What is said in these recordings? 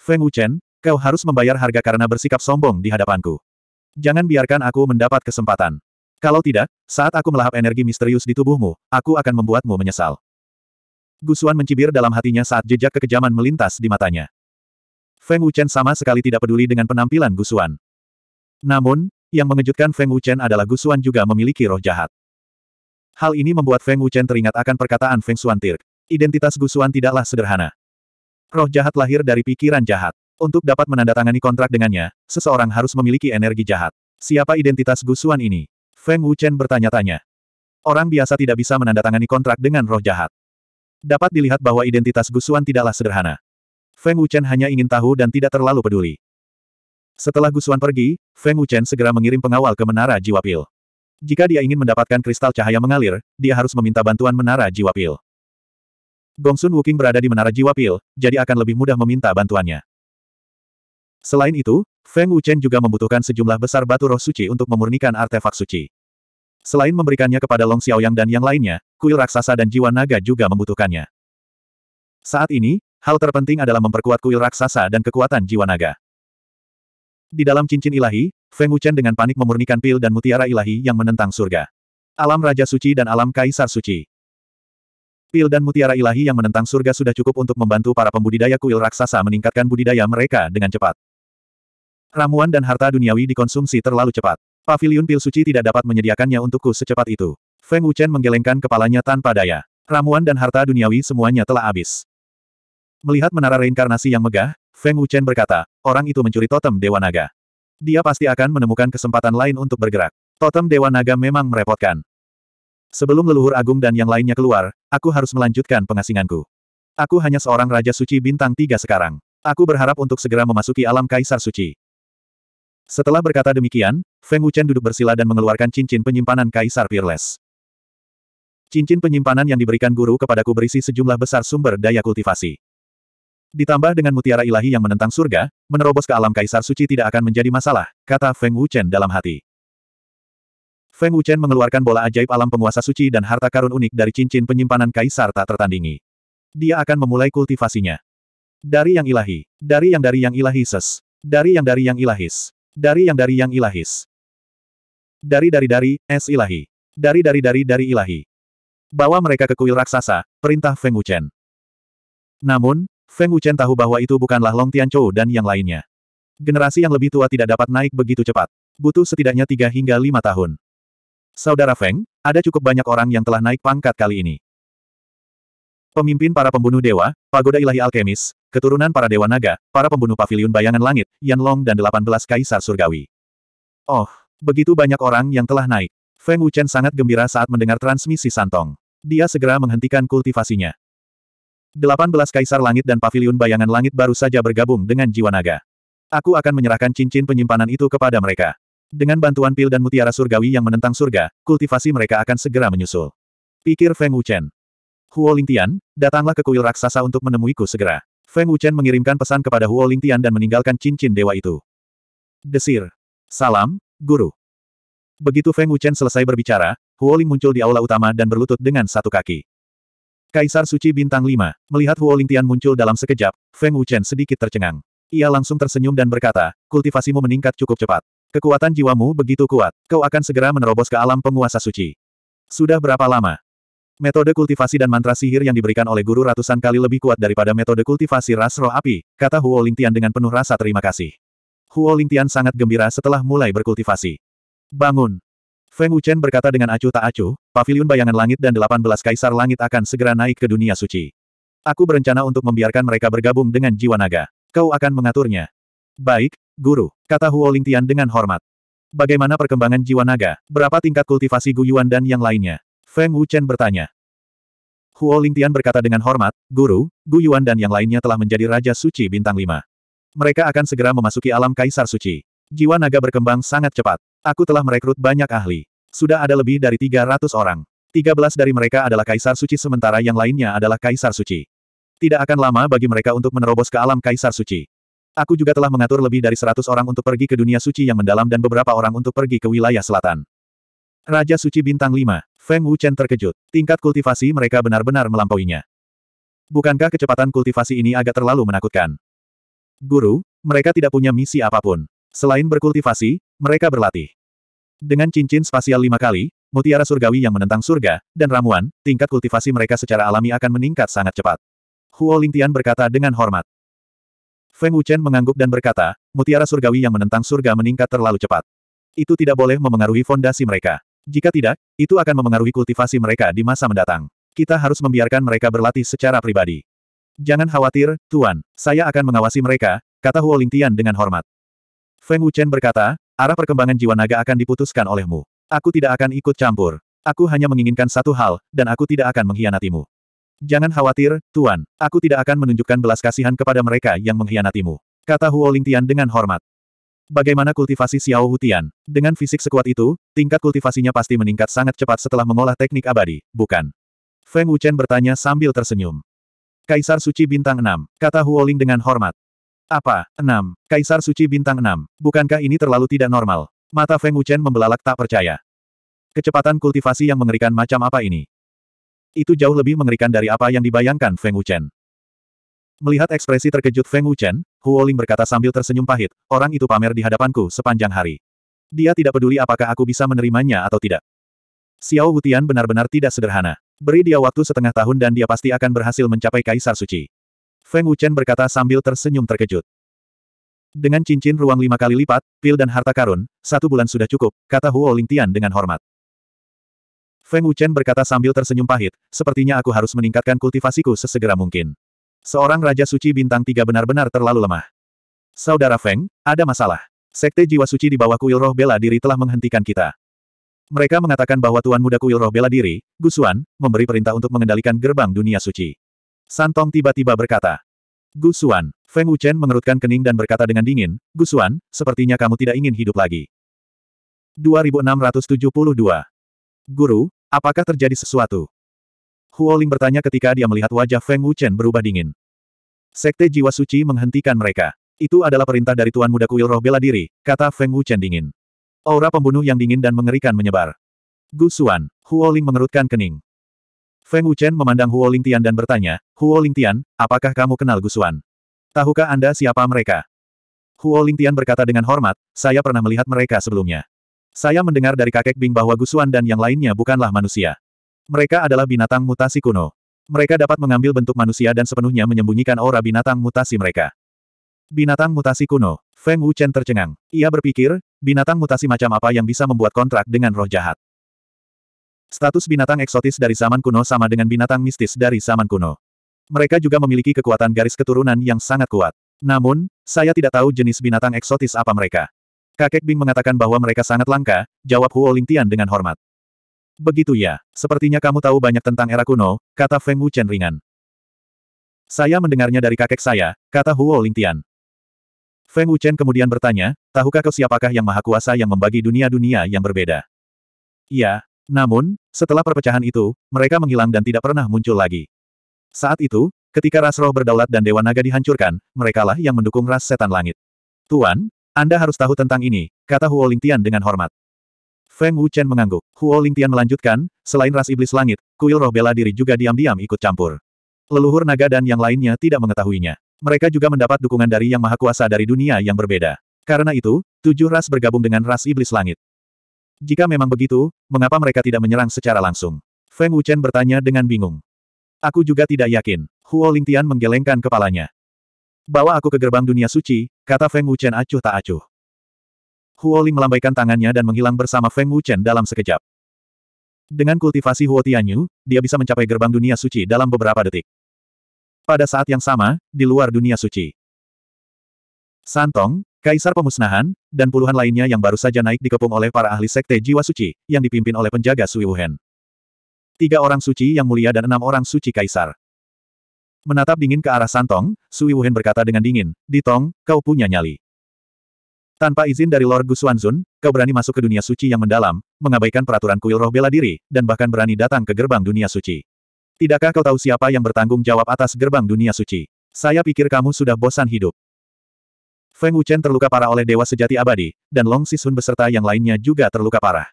Feng Wuchen, kau harus membayar harga karena bersikap sombong di hadapanku. Jangan biarkan aku mendapat kesempatan. Kalau tidak, saat aku melahap energi misterius di tubuhmu, aku akan membuatmu menyesal. Gusuan mencibir dalam hatinya saat jejak kekejaman melintas di matanya. Feng Wuchen sama sekali tidak peduli dengan penampilan Gusuan. Namun, yang mengejutkan Feng Wuchen adalah Gusuan juga memiliki roh jahat. Hal ini membuat Feng Wuchen teringat akan perkataan Feng Xuan Tirk. Identitas Gusuan tidaklah sederhana. Roh jahat lahir dari pikiran jahat. Untuk dapat menandatangani kontrak dengannya, seseorang harus memiliki energi jahat. Siapa identitas Gusuan ini? Feng Wuchen bertanya-tanya. Orang biasa tidak bisa menandatangani kontrak dengan roh jahat. Dapat dilihat bahwa identitas Gusuan tidaklah sederhana. Feng Wuchen hanya ingin tahu dan tidak terlalu peduli. Setelah Gusuan pergi, Feng Wuchen segera mengirim pengawal ke Menara Jiwa Pil. Jika dia ingin mendapatkan kristal cahaya mengalir, dia harus meminta bantuan Menara Jiwa Pil. Gongsun Wuking berada di Menara Jiwa Pil, jadi akan lebih mudah meminta bantuannya. Selain itu, Feng Wuchen juga membutuhkan sejumlah besar batu roh suci untuk memurnikan artefak suci. Selain memberikannya kepada Long Xiaoyang dan yang lainnya, kuil raksasa dan jiwa naga juga membutuhkannya. Saat ini, hal terpenting adalah memperkuat kuil raksasa dan kekuatan jiwa naga. Di dalam cincin ilahi, Feng Wuchen dengan panik memurnikan pil dan mutiara ilahi yang menentang surga. Alam Raja Suci dan Alam Kaisar Suci. Pil dan mutiara ilahi yang menentang surga sudah cukup untuk membantu para pembudidaya kuil raksasa meningkatkan budidaya mereka dengan cepat. Ramuan dan harta duniawi dikonsumsi terlalu cepat. Paviliun pil suci tidak dapat menyediakannya untukku secepat itu. Feng Wuchen menggelengkan kepalanya tanpa daya. Ramuan dan harta duniawi semuanya telah habis. Melihat menara reinkarnasi yang megah, Feng Wuchen berkata, orang itu mencuri totem Dewa Naga. Dia pasti akan menemukan kesempatan lain untuk bergerak. Totem Dewa Naga memang merepotkan. Sebelum leluhur agung dan yang lainnya keluar, aku harus melanjutkan pengasinganku. Aku hanya seorang Raja Suci Bintang tiga sekarang. Aku berharap untuk segera memasuki alam Kaisar Suci. Setelah berkata demikian, Feng Wuchen duduk bersila dan mengeluarkan cincin penyimpanan Kaisar Peerless. Cincin penyimpanan yang diberikan guru kepadaku berisi sejumlah besar sumber daya kultivasi. Ditambah dengan mutiara ilahi yang menentang surga, menerobos ke alam kaisar suci tidak akan menjadi masalah, kata Feng Wuchen dalam hati. Feng Wuchen mengeluarkan bola ajaib alam penguasa suci dan harta karun unik dari cincin penyimpanan kaisar tak tertandingi. Dia akan memulai kultivasinya. Dari yang ilahi. Dari yang dari yang ilahi ses. Dari yang dari yang ilahis. Dari yang dari yang ilahis. Dari dari dari, es ilahi. Dari dari dari dari ilahi. Bawa mereka ke kuil raksasa, perintah Feng Wuchen. Namun, Feng Wuchen tahu bahwa itu bukanlah Long Tianchou dan yang lainnya. Generasi yang lebih tua tidak dapat naik begitu cepat. Butuh setidaknya tiga hingga lima tahun. Saudara Feng, ada cukup banyak orang yang telah naik pangkat kali ini. Pemimpin para pembunuh dewa, pagoda ilahi alkemis, keturunan para dewa naga, para pembunuh pavilion bayangan langit, Yan Long dan 18 kaisar surgawi. Oh, begitu banyak orang yang telah naik. Feng Wuchen sangat gembira saat mendengar transmisi Santong. Dia segera menghentikan kultivasinya. 18 kaisar langit dan pavilion bayangan langit baru saja bergabung dengan jiwa naga. Aku akan menyerahkan cincin penyimpanan itu kepada mereka. Dengan bantuan pil dan mutiara surgawi yang menentang surga, kultivasi mereka akan segera menyusul. Pikir Feng Wuchen. Huo Lingtian, datanglah ke kuil raksasa untuk menemuiku segera. Feng Wuchen mengirimkan pesan kepada Huo Lingtian dan meninggalkan cincin dewa itu. Desir. Salam, Guru. Begitu Feng Wuchen selesai berbicara, Huo Ling muncul di aula utama dan berlutut dengan satu kaki. Kaisar Suci Bintang 5, melihat Huo Lingtian muncul dalam sekejap, Feng Wuchen sedikit tercengang. Ia langsung tersenyum dan berkata, kultivasimu meningkat cukup cepat. Kekuatan jiwamu begitu kuat, kau akan segera menerobos ke alam penguasa suci. Sudah berapa lama? Metode kultivasi dan mantra sihir yang diberikan oleh guru ratusan kali lebih kuat daripada metode kultivasi ras roh api, kata Huo Lingtian dengan penuh rasa terima kasih. Huo Lingtian sangat gembira setelah mulai berkultivasi. Bangun! Feng Wuchen berkata dengan acuh tak acuh, paviliun bayangan langit dan 18 kaisar langit akan segera naik ke dunia suci. Aku berencana untuk membiarkan mereka bergabung dengan jiwa naga. Kau akan mengaturnya. Baik, guru, kata Huo Lingtian dengan hormat. Bagaimana perkembangan jiwa naga, berapa tingkat kultivasi Guyuan dan yang lainnya? Feng Wuchen bertanya. Huo Lingtian berkata dengan hormat, Guru, Guyuan dan yang lainnya telah menjadi Raja Suci Bintang Lima. Mereka akan segera memasuki alam Kaisar Suci. Jiwa naga berkembang sangat cepat. Aku telah merekrut banyak ahli. Sudah ada lebih dari 300 orang. 13 dari mereka adalah Kaisar Suci sementara yang lainnya adalah Kaisar Suci. Tidak akan lama bagi mereka untuk menerobos ke alam Kaisar Suci. Aku juga telah mengatur lebih dari seratus orang untuk pergi ke dunia suci yang mendalam dan beberapa orang untuk pergi ke wilayah selatan. Raja Suci Bintang 5, Feng Wuchen terkejut. Tingkat kultivasi mereka benar-benar melampauinya. Bukankah kecepatan kultivasi ini agak terlalu menakutkan? Guru, mereka tidak punya misi apapun. Selain berkultivasi, mereka berlatih. Dengan cincin spasial lima kali, mutiara surgawi yang menentang surga, dan ramuan, tingkat kultivasi mereka secara alami akan meningkat sangat cepat. Huo Lingtian berkata dengan hormat. Feng Wuchen mengangguk dan berkata, mutiara surgawi yang menentang surga meningkat terlalu cepat. Itu tidak boleh memengaruhi fondasi mereka. Jika tidak, itu akan memengaruhi kultivasi mereka di masa mendatang. Kita harus membiarkan mereka berlatih secara pribadi. Jangan khawatir, Tuan. Saya akan mengawasi mereka, kata Huo Lingtian dengan hormat. Feng Wuchen berkata, arah perkembangan jiwa naga akan diputuskan olehmu. Aku tidak akan ikut campur. Aku hanya menginginkan satu hal, dan aku tidak akan mengkhianatimu. Jangan khawatir, Tuan. Aku tidak akan menunjukkan belas kasihan kepada mereka yang mengkhianatimu. Kata Huo Lingtian dengan hormat. Bagaimana kultivasi Xiao Hutian? Dengan fisik sekuat itu, tingkat kultivasinya pasti meningkat sangat cepat setelah mengolah teknik abadi, bukan? Feng Wuchen bertanya sambil tersenyum. Kaisar Suci Bintang 6, kata Huoling dengan hormat. Apa, 6, Kaisar Suci Bintang 6, bukankah ini terlalu tidak normal? Mata Feng Wuchen membelalak tak percaya. Kecepatan kultivasi yang mengerikan macam apa ini? Itu jauh lebih mengerikan dari apa yang dibayangkan Feng Wuchen. Melihat ekspresi terkejut Feng Wuchen, Huo Ling berkata sambil tersenyum pahit, orang itu pamer di hadapanku sepanjang hari. Dia tidak peduli apakah aku bisa menerimanya atau tidak. Xiao Wutian benar-benar tidak sederhana. Beri dia waktu setengah tahun dan dia pasti akan berhasil mencapai Kaisar Suci. Feng Wuchen berkata sambil tersenyum terkejut. Dengan cincin ruang lima kali lipat, pil dan harta karun, satu bulan sudah cukup, kata Huo Ling Tian dengan hormat. Feng Wuchen berkata sambil tersenyum pahit, sepertinya aku harus meningkatkan kultivasiku sesegera mungkin. Seorang Raja Suci Bintang Tiga benar-benar terlalu lemah. Saudara Feng, ada masalah. Sekte Jiwa Suci di bawah kuil roh bela diri telah menghentikan kita. Mereka mengatakan bahwa Tuan Muda Kuil Roh Bela Diri, Gusuan, memberi perintah untuk mengendalikan gerbang dunia suci. Santong tiba-tiba berkata. Gusuan, Feng Wuchen mengerutkan kening dan berkata dengan dingin, Gusuan, sepertinya kamu tidak ingin hidup lagi. 2672. Guru, Apakah terjadi sesuatu? Huoling bertanya ketika dia melihat wajah Feng Wuchen berubah dingin. Sekte Jiwa Suci menghentikan mereka. Itu adalah perintah dari Tuan Muda Kuil Roh Bela Diri, kata Feng Wuchen dingin. Aura pembunuh yang dingin dan mengerikan menyebar. Gu Gusuan, Huoling mengerutkan kening. Feng Wuchen memandang Huoling Tian dan bertanya, Huoling Tian, apakah kamu kenal Gu Gusuan? Tahukah Anda siapa mereka? Huoling Tian berkata dengan hormat, saya pernah melihat mereka sebelumnya. Saya mendengar dari kakek Bing bahwa Gusuan dan yang lainnya bukanlah manusia. Mereka adalah binatang mutasi kuno. Mereka dapat mengambil bentuk manusia dan sepenuhnya menyembunyikan aura binatang mutasi mereka. Binatang mutasi kuno. Feng Wuchen tercengang. Ia berpikir, binatang mutasi macam apa yang bisa membuat kontrak dengan roh jahat. Status binatang eksotis dari zaman kuno sama dengan binatang mistis dari zaman kuno. Mereka juga memiliki kekuatan garis keturunan yang sangat kuat. Namun, saya tidak tahu jenis binatang eksotis apa mereka. Kakek Bing mengatakan bahwa mereka sangat langka, jawab Huo Lingtian dengan hormat. Begitu ya, sepertinya kamu tahu banyak tentang era kuno, kata Feng Wuchen ringan. Saya mendengarnya dari kakek saya, kata Huo Lingtian. Feng Wuchen kemudian bertanya, tahukah kau siapakah yang maha kuasa yang membagi dunia-dunia yang berbeda? Ya, namun, setelah perpecahan itu, mereka menghilang dan tidak pernah muncul lagi. Saat itu, ketika ras roh berdaulat dan dewa naga dihancurkan, merekalah yang mendukung ras setan langit. Tuan, anda harus tahu tentang ini, kata Huo Lingtian dengan hormat. Feng Wuchen mengangguk. Huo Lingtian melanjutkan, selain ras iblis langit, kuil roh bela diri juga diam-diam ikut campur. Leluhur naga dan yang lainnya tidak mengetahuinya. Mereka juga mendapat dukungan dari yang maha kuasa dari dunia yang berbeda. Karena itu, tujuh ras bergabung dengan ras iblis langit. Jika memang begitu, mengapa mereka tidak menyerang secara langsung? Feng Wuchen bertanya dengan bingung. Aku juga tidak yakin. Huo Lingtian menggelengkan kepalanya. Bawa aku ke gerbang dunia suci, kata Feng Wuchen acuh tak acuh. Huoli melambaikan tangannya dan menghilang bersama Feng Wuchen dalam sekejap. Dengan kultivasi Huo Tianyu, dia bisa mencapai gerbang dunia suci dalam beberapa detik. Pada saat yang sama, di luar dunia suci. Santong, Kaisar Pemusnahan, dan puluhan lainnya yang baru saja naik dikepung oleh para ahli sekte jiwa suci, yang dipimpin oleh penjaga Sui Wuhen. Tiga orang suci yang mulia dan enam orang suci kaisar. Menatap dingin ke arah Santong, Sui Wuhen berkata dengan dingin, Ditong, kau punya nyali. Tanpa izin dari Lord Gu Xuanzun, kau berani masuk ke dunia suci yang mendalam, mengabaikan peraturan kuil roh bela diri, dan bahkan berani datang ke gerbang dunia suci. Tidakkah kau tahu siapa yang bertanggung jawab atas gerbang dunia suci? Saya pikir kamu sudah bosan hidup. Feng Wuchen terluka parah oleh Dewa Sejati Abadi, dan Long Sisun beserta yang lainnya juga terluka parah.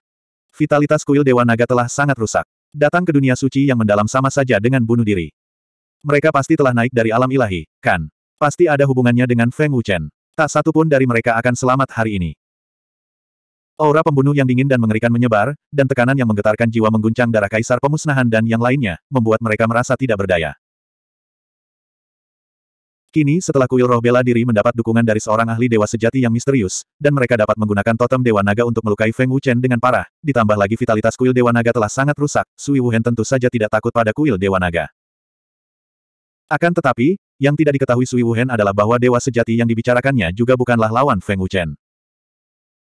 Vitalitas kuil Dewa Naga telah sangat rusak. Datang ke dunia suci yang mendalam sama saja dengan bunuh diri. Mereka pasti telah naik dari alam ilahi, kan? Pasti ada hubungannya dengan Feng Wuchen. Tak satu pun dari mereka akan selamat hari ini. Aura pembunuh yang dingin dan mengerikan menyebar, dan tekanan yang menggetarkan jiwa mengguncang darah kaisar pemusnahan dan yang lainnya, membuat mereka merasa tidak berdaya. Kini setelah kuil roh bela diri mendapat dukungan dari seorang ahli dewa sejati yang misterius, dan mereka dapat menggunakan totem dewa naga untuk melukai Feng Wuchen dengan parah, ditambah lagi vitalitas kuil dewa naga telah sangat rusak, Sui Wuhen tentu saja tidak takut pada kuil dewa naga. Akan tetapi, yang tidak diketahui Sui Wuhen adalah bahwa dewa sejati yang dibicarakannya juga bukanlah lawan Feng Wuchen.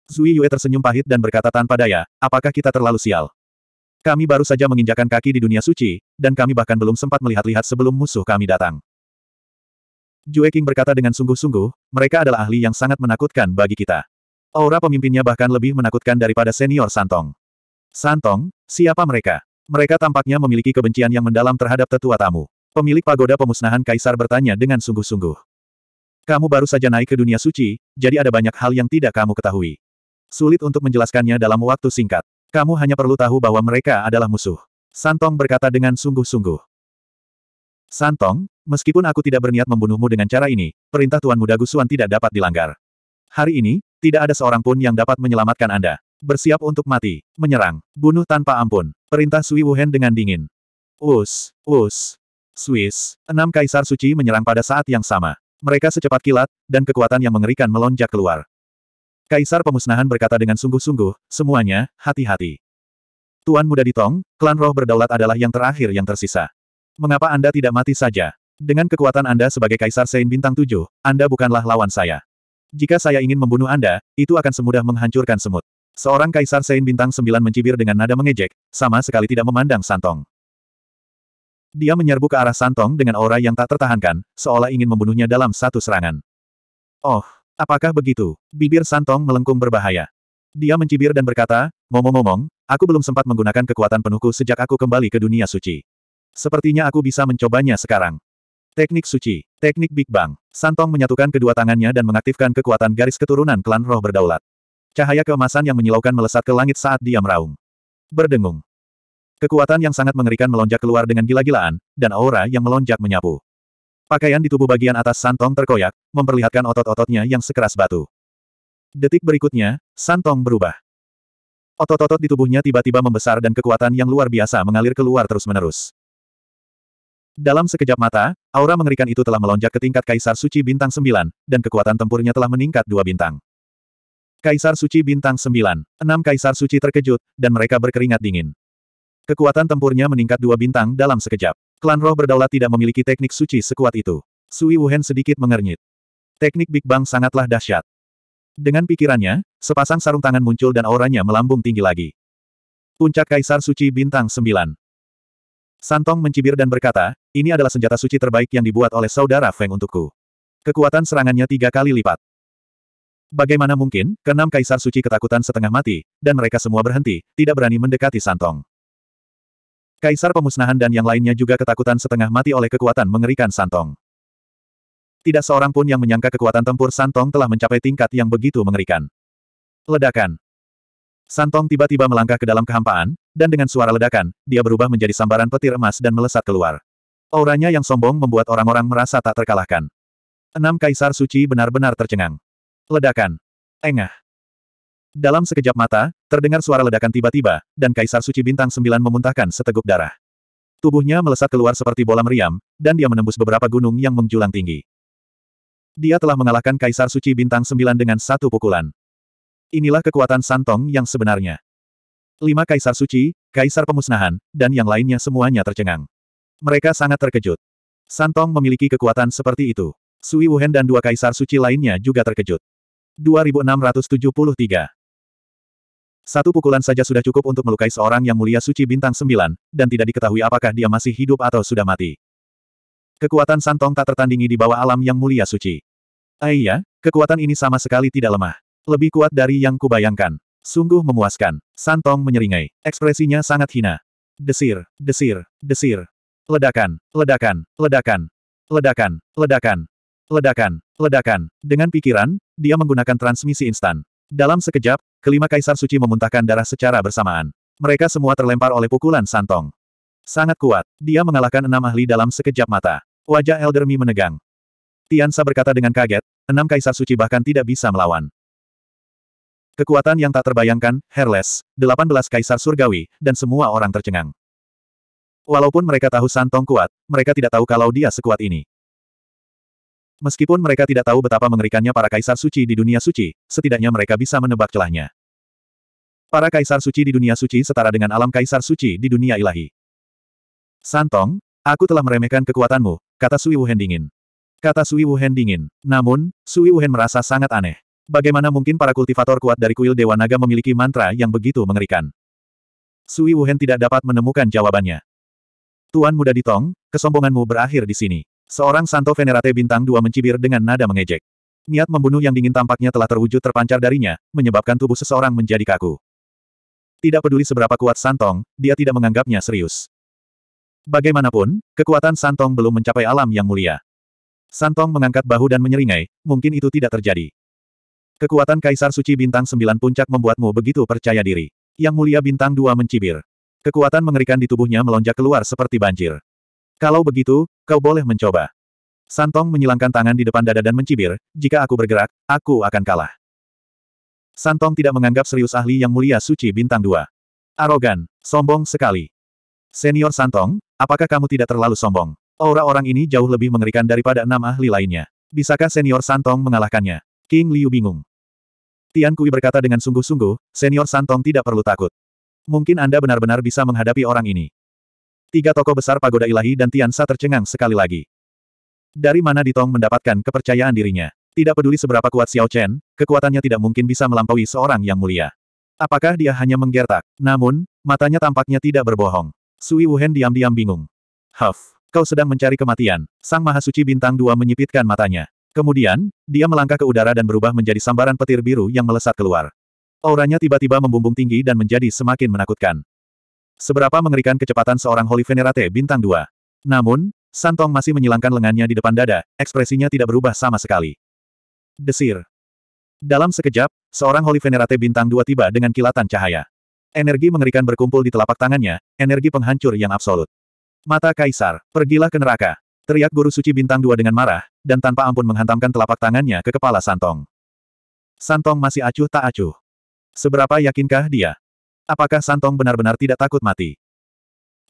Sui Yue tersenyum pahit dan berkata tanpa daya, apakah kita terlalu sial? Kami baru saja menginjakan kaki di dunia suci, dan kami bahkan belum sempat melihat-lihat sebelum musuh kami datang. Jue King berkata dengan sungguh-sungguh, mereka adalah ahli yang sangat menakutkan bagi kita. Aura pemimpinnya bahkan lebih menakutkan daripada senior Santong. Santong, siapa mereka? Mereka tampaknya memiliki kebencian yang mendalam terhadap tetua tamu. Pemilik pagoda pemusnahan kaisar bertanya dengan sungguh-sungguh. Kamu baru saja naik ke dunia suci, jadi ada banyak hal yang tidak kamu ketahui. Sulit untuk menjelaskannya dalam waktu singkat. Kamu hanya perlu tahu bahwa mereka adalah musuh. Santong berkata dengan sungguh-sungguh. Santong, meskipun aku tidak berniat membunuhmu dengan cara ini, perintah Tuan Muda Gusuan tidak dapat dilanggar. Hari ini, tidak ada seorang pun yang dapat menyelamatkan Anda. Bersiap untuk mati, menyerang, bunuh tanpa ampun. Perintah Sui Wuhen dengan dingin. Us, us, Swiss, enam kaisar suci menyerang pada saat yang sama. Mereka secepat kilat, dan kekuatan yang mengerikan melonjak keluar. Kaisar pemusnahan berkata dengan sungguh-sungguh, semuanya, hati-hati. Tuan muda Ditong, klan roh berdaulat adalah yang terakhir yang tersisa. Mengapa Anda tidak mati saja? Dengan kekuatan Anda sebagai Kaisar Sein Bintang 7, Anda bukanlah lawan saya. Jika saya ingin membunuh Anda, itu akan semudah menghancurkan semut. Seorang Kaisar Sein Bintang 9 mencibir dengan nada mengejek, sama sekali tidak memandang Santong. Dia menyerbu ke arah Santong dengan aura yang tak tertahankan, seolah ingin membunuhnya dalam satu serangan. Oh, apakah begitu? Bibir Santong melengkung berbahaya. Dia mencibir dan berkata, ngomong-ngomong, aku belum sempat menggunakan kekuatan penuhku sejak aku kembali ke dunia suci. Sepertinya aku bisa mencobanya sekarang. Teknik suci, teknik Big Bang. Santong menyatukan kedua tangannya dan mengaktifkan kekuatan garis keturunan klan roh berdaulat. Cahaya keemasan yang menyilaukan melesat ke langit saat dia meraung. Berdengung, Kekuatan yang sangat mengerikan melonjak keluar dengan gila-gilaan, dan aura yang melonjak menyapu. Pakaian di tubuh bagian atas Santong terkoyak, memperlihatkan otot-ototnya yang sekeras batu. Detik berikutnya, Santong berubah. Otot-otot di tubuhnya tiba-tiba membesar dan kekuatan yang luar biasa mengalir keluar terus-menerus. Dalam sekejap mata, aura mengerikan itu telah melonjak ke tingkat Kaisar Suci Bintang 9, dan kekuatan tempurnya telah meningkat dua bintang. Kaisar Suci Bintang 9, enam Kaisar Suci terkejut, dan mereka berkeringat dingin. Kekuatan tempurnya meningkat dua bintang dalam sekejap. Klan roh berdaulat tidak memiliki teknik suci sekuat itu. Sui Wuhen sedikit mengernyit. Teknik Big Bang sangatlah dahsyat. Dengan pikirannya, sepasang sarung tangan muncul dan auranya melambung tinggi lagi. Puncak Kaisar Suci Bintang 9 Santong mencibir dan berkata, ini adalah senjata suci terbaik yang dibuat oleh saudara Feng untukku. Kekuatan serangannya tiga kali lipat. Bagaimana mungkin, keenam Kaisar Suci ketakutan setengah mati, dan mereka semua berhenti, tidak berani mendekati Santong. Kaisar pemusnahan dan yang lainnya juga ketakutan setengah mati oleh kekuatan mengerikan Santong. Tidak seorang pun yang menyangka kekuatan tempur Santong telah mencapai tingkat yang begitu mengerikan. Ledakan. Santong tiba-tiba melangkah ke dalam kehampaan, dan dengan suara ledakan, dia berubah menjadi sambaran petir emas dan melesat keluar. Auranya yang sombong membuat orang-orang merasa tak terkalahkan. Enam kaisar suci benar-benar tercengang. Ledakan. Engah. Dalam sekejap mata, terdengar suara ledakan tiba-tiba, dan Kaisar Suci Bintang Sembilan memuntahkan seteguk darah. Tubuhnya melesat keluar seperti bola meriam, dan dia menembus beberapa gunung yang menjulang tinggi. Dia telah mengalahkan Kaisar Suci Bintang Sembilan dengan satu pukulan. Inilah kekuatan Santong yang sebenarnya. Lima Kaisar Suci, Kaisar Pemusnahan, dan yang lainnya semuanya tercengang. Mereka sangat terkejut. Santong memiliki kekuatan seperti itu. Sui Wuhen dan dua Kaisar Suci lainnya juga terkejut. 2673 satu pukulan saja sudah cukup untuk melukai seorang yang mulia suci bintang sembilan, dan tidak diketahui apakah dia masih hidup atau sudah mati. Kekuatan Santong tak tertandingi di bawah alam yang mulia suci. ya, kekuatan ini sama sekali tidak lemah. Lebih kuat dari yang kubayangkan. Sungguh memuaskan. Santong menyeringai. Ekspresinya sangat hina. Desir, desir, desir. Ledakan, ledakan, ledakan. Ledakan, ledakan. Ledakan, ledakan. Dengan pikiran, dia menggunakan transmisi instan. Dalam sekejap, kelima kaisar suci memuntahkan darah secara bersamaan. Mereka semua terlempar oleh pukulan santong. Sangat kuat, dia mengalahkan enam ahli dalam sekejap mata. Wajah Elder Mi menegang. Tiansa berkata dengan kaget, enam kaisar suci bahkan tidak bisa melawan. Kekuatan yang tak terbayangkan, Herles, belas kaisar surgawi, dan semua orang tercengang. Walaupun mereka tahu Santong kuat, mereka tidak tahu kalau dia sekuat ini. Meskipun mereka tidak tahu betapa mengerikannya para kaisar suci di dunia suci, setidaknya mereka bisa menebak celahnya. Para kaisar suci di dunia suci setara dengan alam kaisar suci di dunia ilahi. Santong, aku telah meremehkan kekuatanmu, kata Sui Wuhen dingin. Kata Sui Wuhen dingin. Namun, Sui Wuhen merasa sangat aneh. Bagaimana mungkin para kultivator kuat dari kuil Dewa Naga memiliki mantra yang begitu mengerikan? Sui Wuhen tidak dapat menemukan jawabannya. Tuan muda Ditong, kesombonganmu berakhir di sini. Seorang Santo Venerate bintang dua mencibir dengan nada mengejek. Niat membunuh yang dingin tampaknya telah terwujud terpancar darinya, menyebabkan tubuh seseorang menjadi kaku. Tidak peduli seberapa kuat Santong, dia tidak menganggapnya serius. Bagaimanapun, kekuatan Santong belum mencapai alam yang mulia. Santong mengangkat bahu dan menyeringai, mungkin itu tidak terjadi. Kekuatan Kaisar Suci Bintang sembilan Puncak membuatmu begitu percaya diri. Yang mulia Bintang dua mencibir. Kekuatan mengerikan di tubuhnya melonjak keluar seperti banjir. Kalau begitu, kau boleh mencoba. Santong menyilangkan tangan di depan dada dan mencibir, jika aku bergerak, aku akan kalah. Santong tidak menganggap serius ahli yang mulia suci bintang dua. Arogan, sombong sekali. Senior Santong, apakah kamu tidak terlalu sombong? Aura orang ini jauh lebih mengerikan daripada enam ahli lainnya. Bisakah senior Santong mengalahkannya? King Liu bingung. Tian Kui berkata dengan sungguh-sungguh, senior Santong tidak perlu takut. Mungkin Anda benar-benar bisa menghadapi orang ini. Tiga tokoh besar pagoda ilahi dan Tiansa tercengang sekali lagi. Dari mana Ditong mendapatkan kepercayaan dirinya? Tidak peduli seberapa kuat Xiao Chen, kekuatannya tidak mungkin bisa melampaui seorang yang mulia. Apakah dia hanya menggertak? Namun, matanya tampaknya tidak berbohong. Sui Wuhen diam-diam bingung. Huff, kau sedang mencari kematian. Sang Mahasuci Bintang Dua menyipitkan matanya. Kemudian, dia melangkah ke udara dan berubah menjadi sambaran petir biru yang melesat keluar. Auranya tiba-tiba membumbung tinggi dan menjadi semakin menakutkan. Seberapa mengerikan kecepatan seorang Holy Venerate bintang 2. Namun, Santong masih menyilangkan lengannya di depan dada, ekspresinya tidak berubah sama sekali. Desir. Dalam sekejap, seorang Holy Venerate bintang 2 tiba dengan kilatan cahaya. Energi mengerikan berkumpul di telapak tangannya, energi penghancur yang absolut. Mata Kaisar, pergilah ke neraka. Teriak guru suci bintang dua dengan marah, dan tanpa ampun menghantamkan telapak tangannya ke kepala Santong. Santong masih acuh tak acuh. Seberapa yakinkah dia? Apakah Santong benar-benar tidak takut mati?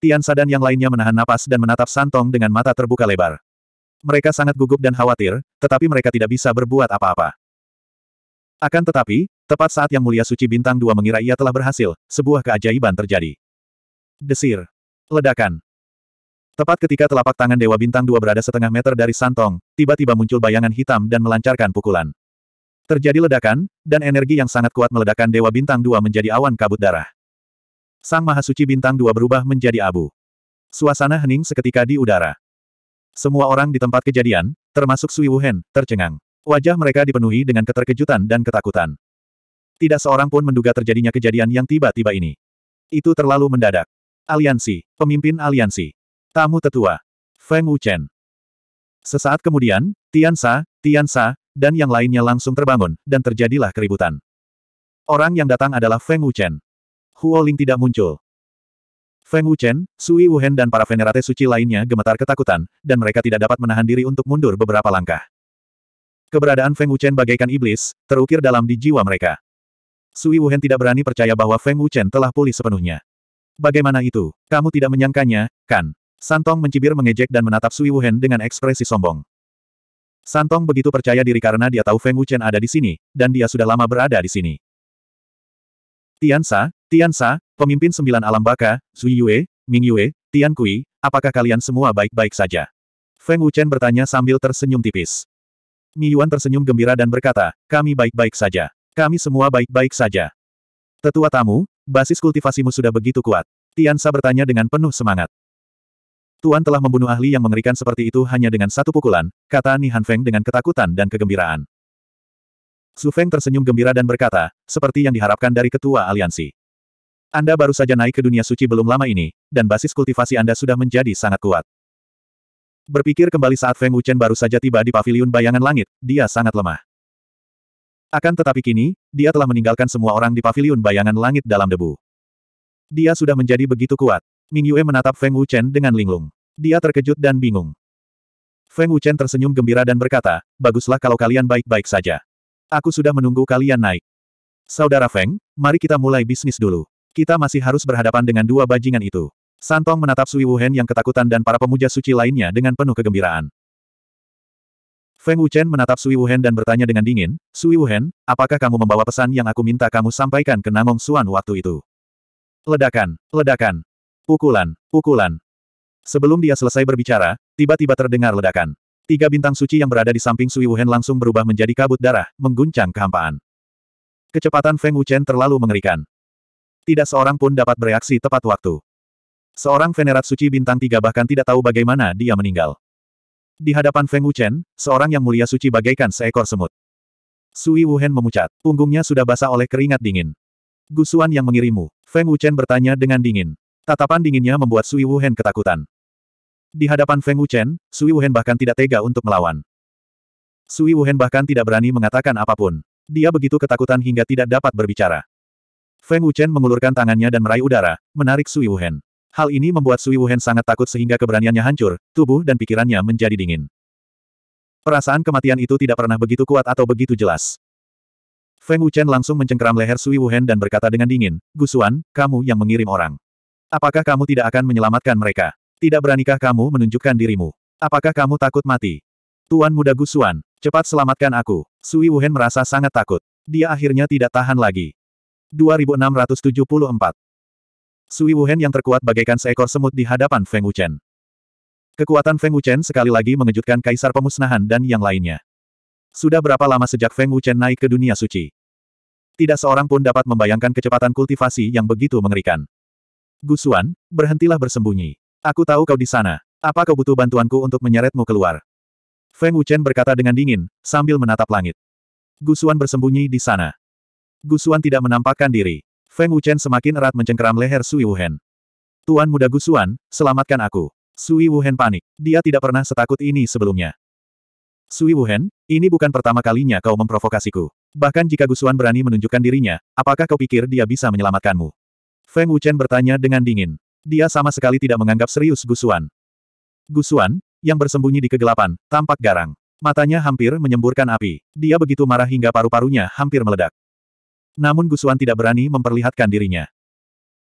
Tian Sa dan yang lainnya menahan napas dan menatap Santong dengan mata terbuka lebar. Mereka sangat gugup dan khawatir, tetapi mereka tidak bisa berbuat apa-apa. Akan tetapi, tepat saat Yang Mulia Suci Bintang Dua mengira ia telah berhasil, sebuah keajaiban terjadi. Desir. Ledakan. Tepat ketika telapak tangan Dewa Bintang Dua berada setengah meter dari Santong, tiba-tiba muncul bayangan hitam dan melancarkan pukulan. Terjadi ledakan, dan energi yang sangat kuat meledakkan Dewa Bintang Dua menjadi awan kabut darah. Sang Mahasuci Bintang Dua berubah menjadi abu. Suasana hening seketika di udara. Semua orang di tempat kejadian, termasuk Sui Wuhen, tercengang. Wajah mereka dipenuhi dengan keterkejutan dan ketakutan. Tidak seorang pun menduga terjadinya kejadian yang tiba-tiba ini. Itu terlalu mendadak. Aliansi, pemimpin aliansi. Tamu tetua. Feng Wuchen. Sesaat kemudian, Tian Sa, Tian Sa, dan yang lainnya langsung terbangun, dan terjadilah keributan. Orang yang datang adalah Feng Wuchen. Huo Ling tidak muncul. Feng Wuchen, Sui Wuhen dan para venerate suci lainnya gemetar ketakutan, dan mereka tidak dapat menahan diri untuk mundur beberapa langkah. Keberadaan Feng Wuchen bagaikan iblis, terukir dalam di jiwa mereka. Sui Wuhen tidak berani percaya bahwa Feng Wuchen telah pulih sepenuhnya. Bagaimana itu? Kamu tidak menyangkanya, kan? Santong mencibir mengejek dan menatap Sui Wuhen dengan ekspresi sombong. Santong begitu percaya diri karena dia tahu Feng Wuchen ada di sini, dan dia sudah lama berada di sini. Tian Sa, Tian Sa, pemimpin sembilan alam baka, Zui Yue, Ming Yue, Tian Kui, apakah kalian semua baik-baik saja? Feng Wuchen bertanya sambil tersenyum tipis. Mi Yuan tersenyum gembira dan berkata, kami baik-baik saja. Kami semua baik-baik saja. Tetua tamu, basis kultivasimu sudah begitu kuat. Tian Sa bertanya dengan penuh semangat. Tuan telah membunuh ahli yang mengerikan seperti itu hanya dengan satu pukulan, kata Nihan Feng dengan ketakutan dan kegembiraan. Su Feng tersenyum gembira dan berkata, seperti yang diharapkan dari ketua aliansi. Anda baru saja naik ke dunia suci belum lama ini, dan basis kultivasi Anda sudah menjadi sangat kuat. Berpikir kembali saat Feng Wuchen baru saja tiba di paviliun bayangan langit, dia sangat lemah. Akan tetapi kini, dia telah meninggalkan semua orang di paviliun bayangan langit dalam debu. Dia sudah menjadi begitu kuat. Ming Yue menatap Feng Wuchen dengan linglung. Dia terkejut dan bingung. Feng Wuchen tersenyum gembira dan berkata, baguslah kalau kalian baik-baik saja. Aku sudah menunggu kalian naik. Saudara Feng, mari kita mulai bisnis dulu. Kita masih harus berhadapan dengan dua bajingan itu. Santong menatap Sui Wuhen yang ketakutan dan para pemuja suci lainnya dengan penuh kegembiraan. Feng Wuchen menatap Sui Wuhen dan bertanya dengan dingin, Sui Wuhen, apakah kamu membawa pesan yang aku minta kamu sampaikan ke Nangong Suan waktu itu? Ledakan, ledakan, Pukulan, pukulan. Sebelum dia selesai berbicara, tiba-tiba terdengar ledakan. Tiga bintang suci yang berada di samping Sui Wuhen langsung berubah menjadi kabut darah, mengguncang kehampaan. Kecepatan Feng Wuchen terlalu mengerikan. Tidak seorang pun dapat bereaksi tepat waktu. Seorang venerat suci bintang tiga bahkan tidak tahu bagaimana dia meninggal. Di hadapan Feng Wuchen, seorang yang mulia suci bagaikan seekor semut. Sui Wuhen memucat, punggungnya sudah basah oleh keringat dingin. Gusuan yang mengirimu, Feng Wuchen bertanya dengan dingin. Tatapan dinginnya membuat Sui Wuhen ketakutan. Di hadapan Feng Wuchen, Sui Wuhen bahkan tidak tega untuk melawan. Sui Wuhen bahkan tidak berani mengatakan apapun. Dia begitu ketakutan hingga tidak dapat berbicara. Feng Wuchen mengulurkan tangannya dan meraih udara, menarik Sui Wuhen. Hal ini membuat Sui Wuhen sangat takut sehingga keberaniannya hancur, tubuh dan pikirannya menjadi dingin. Perasaan kematian itu tidak pernah begitu kuat atau begitu jelas. Feng Wuchen langsung mencengkeram leher Sui Wuhen dan berkata dengan dingin, Gusuan, kamu yang mengirim orang. Apakah kamu tidak akan menyelamatkan mereka? Tidak beranikah kamu menunjukkan dirimu? Apakah kamu takut mati? Tuan muda Gusuan, cepat selamatkan aku. Sui Wuhen merasa sangat takut. Dia akhirnya tidak tahan lagi. 2674 Sui Wuhen yang terkuat bagaikan seekor semut di hadapan Feng Wuchen. Kekuatan Feng Wuchen sekali lagi mengejutkan Kaisar Pemusnahan dan yang lainnya. Sudah berapa lama sejak Feng Wuchen naik ke dunia suci? Tidak seorang pun dapat membayangkan kecepatan kultivasi yang begitu mengerikan. Gusuan, berhentilah bersembunyi. Aku tahu kau di sana. Apa kau butuh bantuanku untuk menyeretmu keluar? Feng Wuchen berkata dengan dingin, sambil menatap langit. Gusuan bersembunyi di sana. Gusuan tidak menampakkan diri. Feng Wuchen semakin erat mencengkeram leher Sui Wuhen. Tuan muda Gusuan, selamatkan aku. Sui Wuhen panik. Dia tidak pernah setakut ini sebelumnya. Sui Wuhen, ini bukan pertama kalinya kau memprovokasiku. Bahkan jika Gusuan berani menunjukkan dirinya, apakah kau pikir dia bisa menyelamatkanmu? Feng Wuchen bertanya dengan dingin. Dia sama sekali tidak menganggap serius Gusuan. Gusuan, yang bersembunyi di kegelapan, tampak garang. Matanya hampir menyemburkan api. Dia begitu marah hingga paru-parunya hampir meledak. Namun Gusuan tidak berani memperlihatkan dirinya.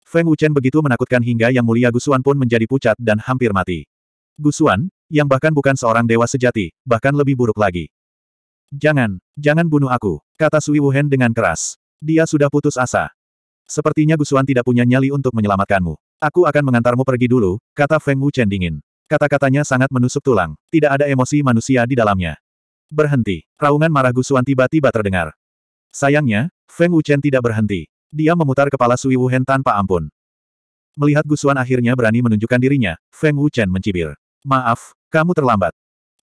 Feng Wuchen begitu menakutkan hingga yang mulia Gusuan pun menjadi pucat dan hampir mati. Gusuan, yang bahkan bukan seorang dewa sejati, bahkan lebih buruk lagi. Jangan, jangan bunuh aku, kata Sui Wuhen dengan keras. Dia sudah putus asa. Sepertinya Gusuan tidak punya nyali untuk menyelamatkanmu. Aku akan mengantarmu pergi dulu, kata Feng Wuchen dingin. Kata-katanya sangat menusuk tulang. Tidak ada emosi manusia di dalamnya. Berhenti. Raungan marah Gusuan tiba-tiba terdengar. Sayangnya, Feng Wuchen tidak berhenti. Dia memutar kepala Sui Wuhen tanpa ampun. Melihat Gusuan akhirnya berani menunjukkan dirinya, Feng Wuchen mencibir. Maaf, kamu terlambat.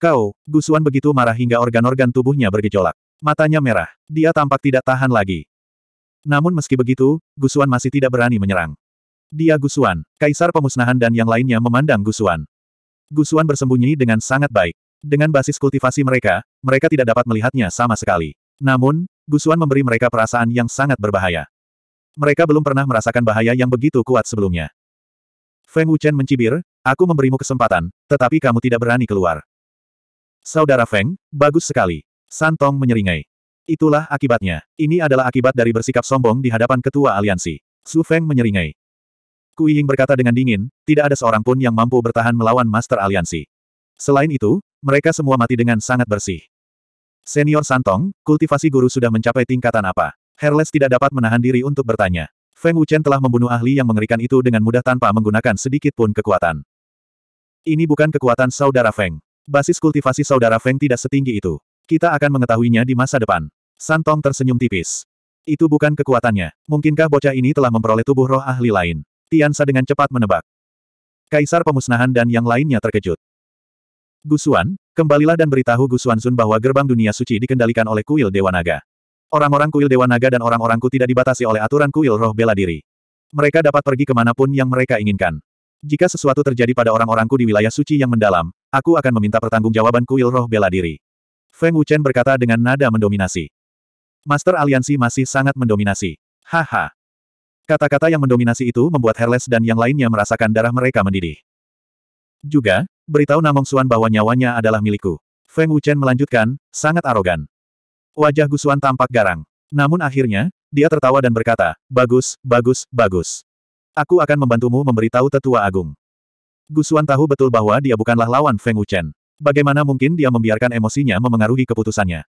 Kau, Gusuan begitu marah hingga organ-organ tubuhnya bergejolak. Matanya merah. Dia tampak tidak tahan lagi. Namun meski begitu, Gusuan masih tidak berani menyerang. Dia Gusuan, kaisar pemusnahan dan yang lainnya memandang Gusuan. Gusuan bersembunyi dengan sangat baik. Dengan basis kultivasi mereka, mereka tidak dapat melihatnya sama sekali. Namun, Gusuan memberi mereka perasaan yang sangat berbahaya. Mereka belum pernah merasakan bahaya yang begitu kuat sebelumnya. Feng Wuchen mencibir, aku memberimu kesempatan, tetapi kamu tidak berani keluar. Saudara Feng, bagus sekali. Santong menyeringai. Itulah akibatnya. Ini adalah akibat dari bersikap sombong di hadapan ketua aliansi. Su Feng menyeringai. Kui Ying berkata dengan dingin, tidak ada seorang pun yang mampu bertahan melawan Master Aliansi. Selain itu, mereka semua mati dengan sangat bersih. Senior Santong, kultivasi guru sudah mencapai tingkatan apa? Herles tidak dapat menahan diri untuk bertanya. Feng Wuchen telah membunuh ahli yang mengerikan itu dengan mudah tanpa menggunakan sedikit pun kekuatan. Ini bukan kekuatan saudara Feng. Basis kultivasi saudara Feng tidak setinggi itu. Kita akan mengetahuinya di masa depan. Santong tersenyum tipis. Itu bukan kekuatannya. Mungkinkah bocah ini telah memperoleh tubuh roh ahli lain? Tiansa dengan cepat menebak. Kaisar pemusnahan dan yang lainnya terkejut. Gusuan, kembalilah dan beritahu Gusuan Sun bahwa gerbang dunia suci dikendalikan oleh kuil Dewa Naga. Orang-orang kuil Dewa Naga dan orang-orangku tidak dibatasi oleh aturan kuil roh bela diri. Mereka dapat pergi kemanapun yang mereka inginkan. Jika sesuatu terjadi pada orang-orangku di wilayah suci yang mendalam, aku akan meminta pertanggungjawaban kuil roh bela diri. Feng Wuchen berkata dengan nada mendominasi. Master Aliansi masih sangat mendominasi. Haha. Kata-kata yang mendominasi itu membuat Herles dan yang lainnya merasakan darah mereka mendidih. Juga, beritahu Namong Xuan bahwa nyawanya adalah milikku. Feng Wuchen melanjutkan, sangat arogan. Wajah Gusuan tampak garang. Namun akhirnya, dia tertawa dan berkata, bagus, bagus, bagus. Aku akan membantumu memberitahu tetua agung. Gusuan tahu betul bahwa dia bukanlah lawan Feng Wuchen. Bagaimana mungkin dia membiarkan emosinya memengaruhi keputusannya?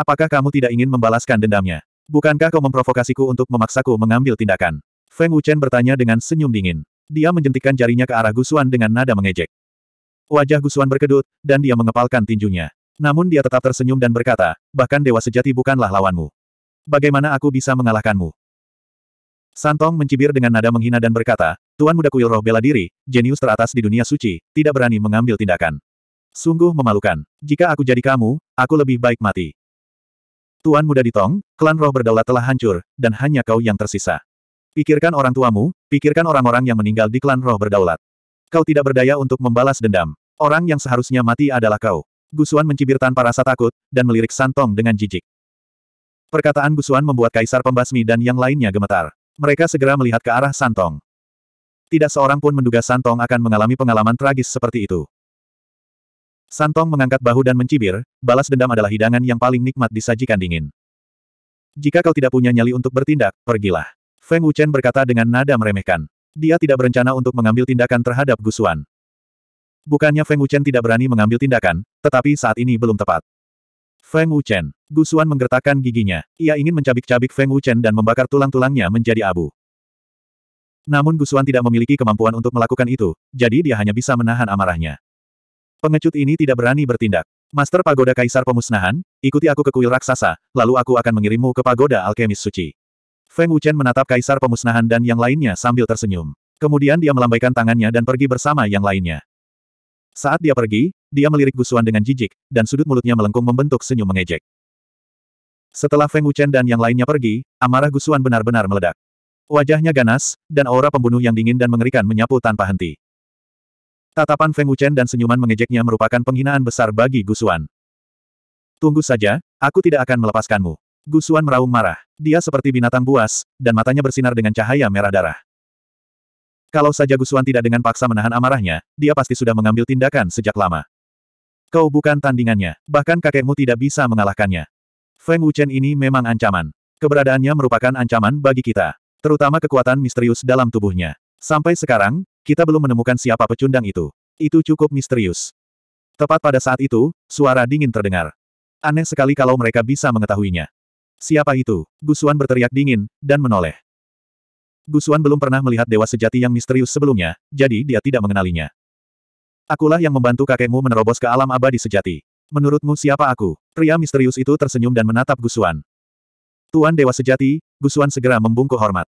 Apakah kamu tidak ingin membalaskan dendamnya? Bukankah kau memprovokasiku untuk memaksaku mengambil tindakan? Feng Wuchen bertanya dengan senyum dingin. Dia menjentikkan jarinya ke arah Gusuan dengan nada mengejek. Wajah Gusuan berkedut, dan dia mengepalkan tinjunya. Namun dia tetap tersenyum dan berkata, bahkan dewa sejati bukanlah lawanmu. Bagaimana aku bisa mengalahkanmu? Santong mencibir dengan nada menghina dan berkata, Tuan muda kuil roh bela diri, jenius teratas di dunia suci, tidak berani mengambil tindakan. Sungguh memalukan. Jika aku jadi kamu, aku lebih baik mati. Tuan muda ditong, klan roh berdaulat telah hancur, dan hanya kau yang tersisa. Pikirkan orang tuamu, pikirkan orang-orang yang meninggal di klan roh berdaulat. Kau tidak berdaya untuk membalas dendam. Orang yang seharusnya mati adalah kau. Gusuan mencibir tanpa rasa takut, dan melirik Santong dengan jijik. Perkataan Gusuan membuat Kaisar Pembasmi dan yang lainnya gemetar. Mereka segera melihat ke arah Santong. Tidak seorang pun menduga Santong akan mengalami pengalaman tragis seperti itu. Santong mengangkat bahu dan mencibir, balas dendam adalah hidangan yang paling nikmat disajikan dingin. Jika kau tidak punya nyali untuk bertindak, pergilah. Feng Wuchen berkata dengan nada meremehkan. Dia tidak berencana untuk mengambil tindakan terhadap Gusuan. Bukannya Feng Wuchen tidak berani mengambil tindakan, tetapi saat ini belum tepat. Feng Wuchen, Gusuan menggertakkan giginya. Ia ingin mencabik-cabik Feng Wuchen dan membakar tulang-tulangnya menjadi abu. Namun Gusuan tidak memiliki kemampuan untuk melakukan itu, jadi dia hanya bisa menahan amarahnya. Pengecut ini tidak berani bertindak. Master Pagoda Kaisar Pemusnahan, ikuti aku ke kuil raksasa, lalu aku akan mengirimmu ke Pagoda Alkemis Suci. Feng Wuchen menatap Kaisar Pemusnahan dan yang lainnya sambil tersenyum. Kemudian dia melambaikan tangannya dan pergi bersama yang lainnya. Saat dia pergi, dia melirik Gusuan dengan jijik, dan sudut mulutnya melengkung membentuk senyum mengejek. Setelah Feng Wuchen dan yang lainnya pergi, amarah Gusuan benar-benar meledak. Wajahnya ganas, dan aura pembunuh yang dingin dan mengerikan menyapu tanpa henti. Tatapan Feng Wuchen dan senyuman mengejeknya merupakan penghinaan besar bagi Gusuan. Tunggu saja, aku tidak akan melepaskanmu. Gusuan meraung marah. Dia seperti binatang buas, dan matanya bersinar dengan cahaya merah darah. Kalau saja Gusuan tidak dengan paksa menahan amarahnya, dia pasti sudah mengambil tindakan sejak lama. Kau bukan tandingannya, bahkan kakekmu tidak bisa mengalahkannya. Feng Wuchen ini memang ancaman. Keberadaannya merupakan ancaman bagi kita, terutama kekuatan misterius dalam tubuhnya. Sampai sekarang, kita belum menemukan siapa pecundang itu. Itu cukup misterius. Tepat pada saat itu, suara dingin terdengar. Aneh sekali kalau mereka bisa mengetahuinya. Siapa itu? Gusuan berteriak dingin, dan menoleh. Gusuan belum pernah melihat dewa sejati yang misterius sebelumnya, jadi dia tidak mengenalinya. Akulah yang membantu kakekmu menerobos ke alam abadi sejati. Menurutmu siapa aku? Pria misterius itu tersenyum dan menatap Gusuan. Tuan Dewa Sejati, Gusuan segera membungkuk hormat.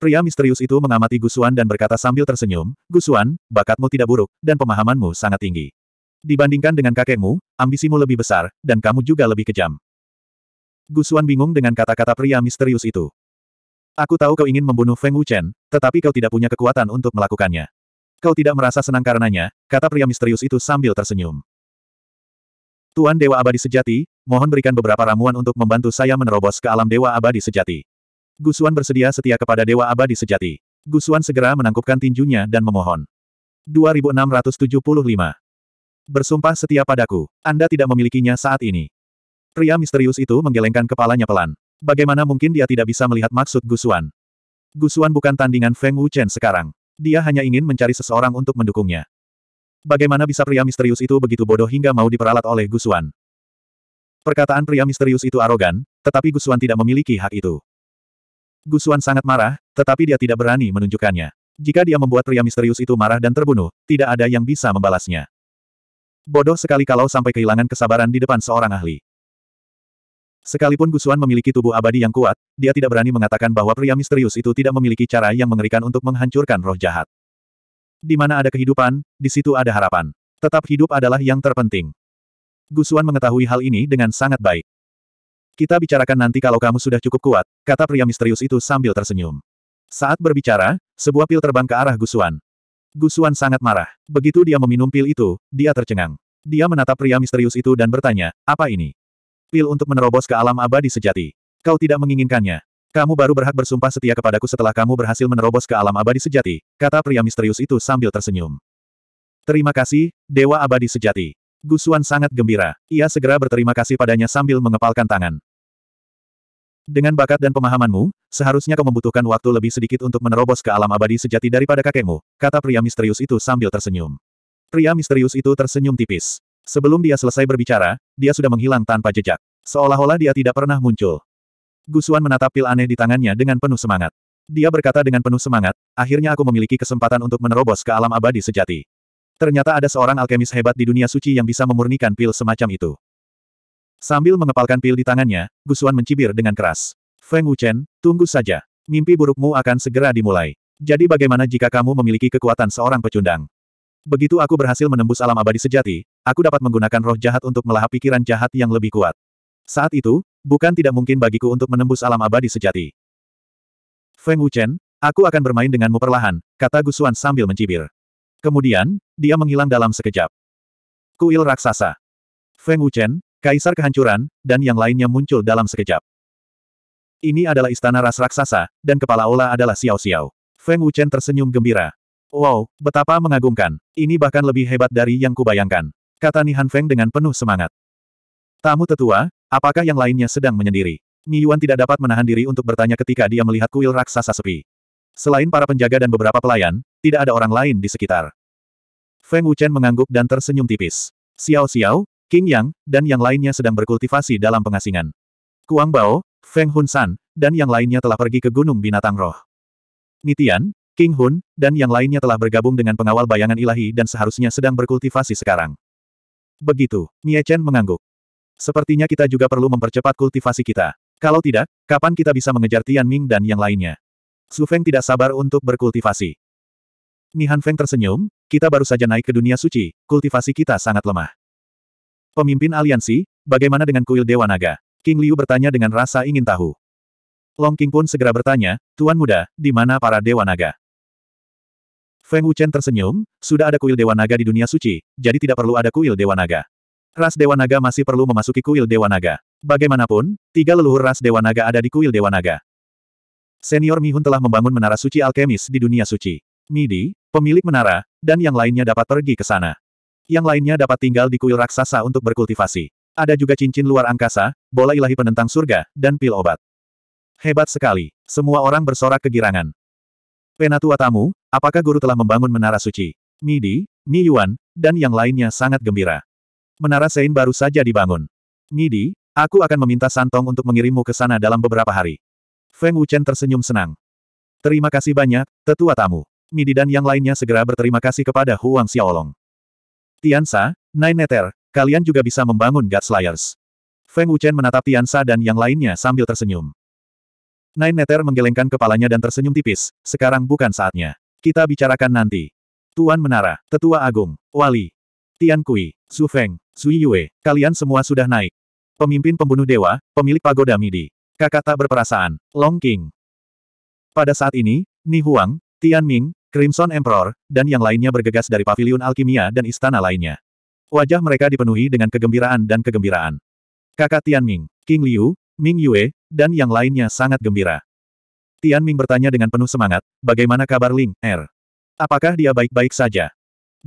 Pria misterius itu mengamati Gusuan dan berkata sambil tersenyum, Gusuan, bakatmu tidak buruk, dan pemahamanmu sangat tinggi. Dibandingkan dengan kakekmu, ambisimu lebih besar, dan kamu juga lebih kejam. Gusuan bingung dengan kata-kata pria misterius itu. Aku tahu kau ingin membunuh Feng Wuchen, tetapi kau tidak punya kekuatan untuk melakukannya. Kau tidak merasa senang karenanya, kata pria misterius itu sambil tersenyum. Tuan Dewa Abadi Sejati, mohon berikan beberapa ramuan untuk membantu saya menerobos ke alam Dewa Abadi Sejati. Gusuan bersedia setia kepada Dewa Abadi Sejati. Gusuan segera menangkupkan tinjunya dan memohon. 2675. Bersumpah setia padaku. Anda tidak memilikinya saat ini. Pria misterius itu menggelengkan kepalanya pelan. Bagaimana mungkin dia tidak bisa melihat maksud Gusuan? Gusuan bukan tandingan Feng Wuchen sekarang. Dia hanya ingin mencari seseorang untuk mendukungnya. Bagaimana bisa pria misterius itu begitu bodoh hingga mau diperalat oleh Gusuan? Perkataan pria misterius itu arogan, tetapi Gusuan tidak memiliki hak itu. Gusuan sangat marah, tetapi dia tidak berani menunjukkannya. Jika dia membuat pria misterius itu marah dan terbunuh, tidak ada yang bisa membalasnya. Bodoh sekali kalau sampai kehilangan kesabaran di depan seorang ahli. Sekalipun Gusuan memiliki tubuh abadi yang kuat, dia tidak berani mengatakan bahwa pria misterius itu tidak memiliki cara yang mengerikan untuk menghancurkan roh jahat. Di mana ada kehidupan, di situ ada harapan. Tetap hidup adalah yang terpenting. Gusuan mengetahui hal ini dengan sangat baik. Kita bicarakan nanti kalau kamu sudah cukup kuat, kata pria misterius itu sambil tersenyum. Saat berbicara, sebuah pil terbang ke arah Gusuan. Gusuan sangat marah. Begitu dia meminum pil itu, dia tercengang. Dia menatap pria misterius itu dan bertanya, apa ini? Pil untuk menerobos ke alam abadi sejati. Kau tidak menginginkannya. Kamu baru berhak bersumpah setia kepadaku setelah kamu berhasil menerobos ke alam abadi sejati, kata pria misterius itu sambil tersenyum. Terima kasih, Dewa Abadi Sejati. Gusuan sangat gembira. Ia segera berterima kasih padanya sambil mengepalkan tangan. Dengan bakat dan pemahamanmu, seharusnya kau membutuhkan waktu lebih sedikit untuk menerobos ke alam abadi sejati daripada kakekmu, kata pria misterius itu sambil tersenyum. Pria misterius itu tersenyum tipis. Sebelum dia selesai berbicara, dia sudah menghilang tanpa jejak. Seolah-olah dia tidak pernah muncul. Gusuan menatap pil aneh di tangannya dengan penuh semangat. Dia berkata dengan penuh semangat, akhirnya aku memiliki kesempatan untuk menerobos ke alam abadi sejati. Ternyata ada seorang alkemis hebat di dunia suci yang bisa memurnikan pil semacam itu. Sambil mengepalkan pil di tangannya, Gusuan mencibir dengan keras. Feng Wuchen, tunggu saja. Mimpi burukmu akan segera dimulai. Jadi bagaimana jika kamu memiliki kekuatan seorang pecundang? Begitu aku berhasil menembus alam abadi sejati, aku dapat menggunakan roh jahat untuk melahap pikiran jahat yang lebih kuat. Saat itu, bukan tidak mungkin bagiku untuk menembus alam abadi sejati. Feng Wuchen, aku akan bermain denganmu perlahan, kata Gusuan sambil mencibir. Kemudian, dia menghilang dalam sekejap. Kuil Raksasa. Feng Wuchen, Kaisar kehancuran, dan yang lainnya muncul dalam sekejap. Ini adalah istana ras raksasa, dan kepala Ola adalah Xiao Xiao. Feng Wuchen tersenyum gembira. Wow, betapa mengagumkan. Ini bahkan lebih hebat dari yang kubayangkan. Kata Nihan Feng dengan penuh semangat. Tamu tetua, apakah yang lainnya sedang menyendiri? Mi Yuan tidak dapat menahan diri untuk bertanya ketika dia melihat kuil raksasa sepi. Selain para penjaga dan beberapa pelayan, tidak ada orang lain di sekitar. Feng Wuchen mengangguk dan tersenyum tipis. Xiao Xiao, King Yang, dan yang lainnya sedang berkultivasi dalam pengasingan. Kuang Bao, Feng Hun San, dan yang lainnya telah pergi ke Gunung Binatang Roh. Nitian, King Hun, dan yang lainnya telah bergabung dengan pengawal bayangan ilahi dan seharusnya sedang berkultivasi sekarang. Begitu, Mie Chen mengangguk. Sepertinya kita juga perlu mempercepat kultivasi kita. Kalau tidak, kapan kita bisa mengejar Tian Ming dan yang lainnya? Su Feng tidak sabar untuk berkultivasi. Nihan Feng tersenyum, kita baru saja naik ke dunia suci, kultivasi kita sangat lemah. Pemimpin aliansi, bagaimana dengan kuil Dewa Naga? King Liu bertanya dengan rasa ingin tahu. Long King pun segera bertanya, Tuan Muda, di mana para Dewa Naga? Feng Wuchen tersenyum, sudah ada kuil Dewa Naga di dunia suci, jadi tidak perlu ada kuil Dewa Naga. Ras Dewa Naga masih perlu memasuki kuil Dewa Naga. Bagaimanapun, tiga leluhur ras Dewa Naga ada di kuil Dewa Naga. Senior Mi Hun telah membangun menara suci alkemis di dunia suci. Midi, pemilik menara, dan yang lainnya dapat pergi ke sana yang lainnya dapat tinggal di kuil raksasa untuk berkultivasi. Ada juga cincin luar angkasa, bola ilahi penentang surga, dan pil obat. Hebat sekali. Semua orang bersorak kegirangan. Penatua tamu, apakah guru telah membangun menara suci? Midi, Mi Yuan, dan yang lainnya sangat gembira. Menara Sein baru saja dibangun. Midi, aku akan meminta Santong untuk mengirimmu ke sana dalam beberapa hari. Feng Wuchen tersenyum senang. Terima kasih banyak, tetua tamu. Midi dan yang lainnya segera berterima kasih kepada Huang Xiaolong. Tiansa, Nine Nether, kalian juga bisa membangun God Slayers. Feng Wuchen menatap Tiansa dan yang lainnya sambil tersenyum. Nine Nether menggelengkan kepalanya dan tersenyum tipis, sekarang bukan saatnya. Kita bicarakan nanti. Tuan Menara, Tetua Agung, Wali, Tian Kui, Zhu Feng, Su Yue, kalian semua sudah naik. Pemimpin pembunuh dewa, pemilik pagoda midi. Kakak tak berperasaan, Long King. Pada saat ini, Ni Huang, Tian Ming, Crimson Emperor, dan yang lainnya bergegas dari paviliun alkimia dan istana lainnya. Wajah mereka dipenuhi dengan kegembiraan dan kegembiraan. Kakak Tian Ming, King Liu, Ming Yue, dan yang lainnya sangat gembira. Tian Ming bertanya dengan penuh semangat, bagaimana kabar Ling, Er? Apakah dia baik-baik saja?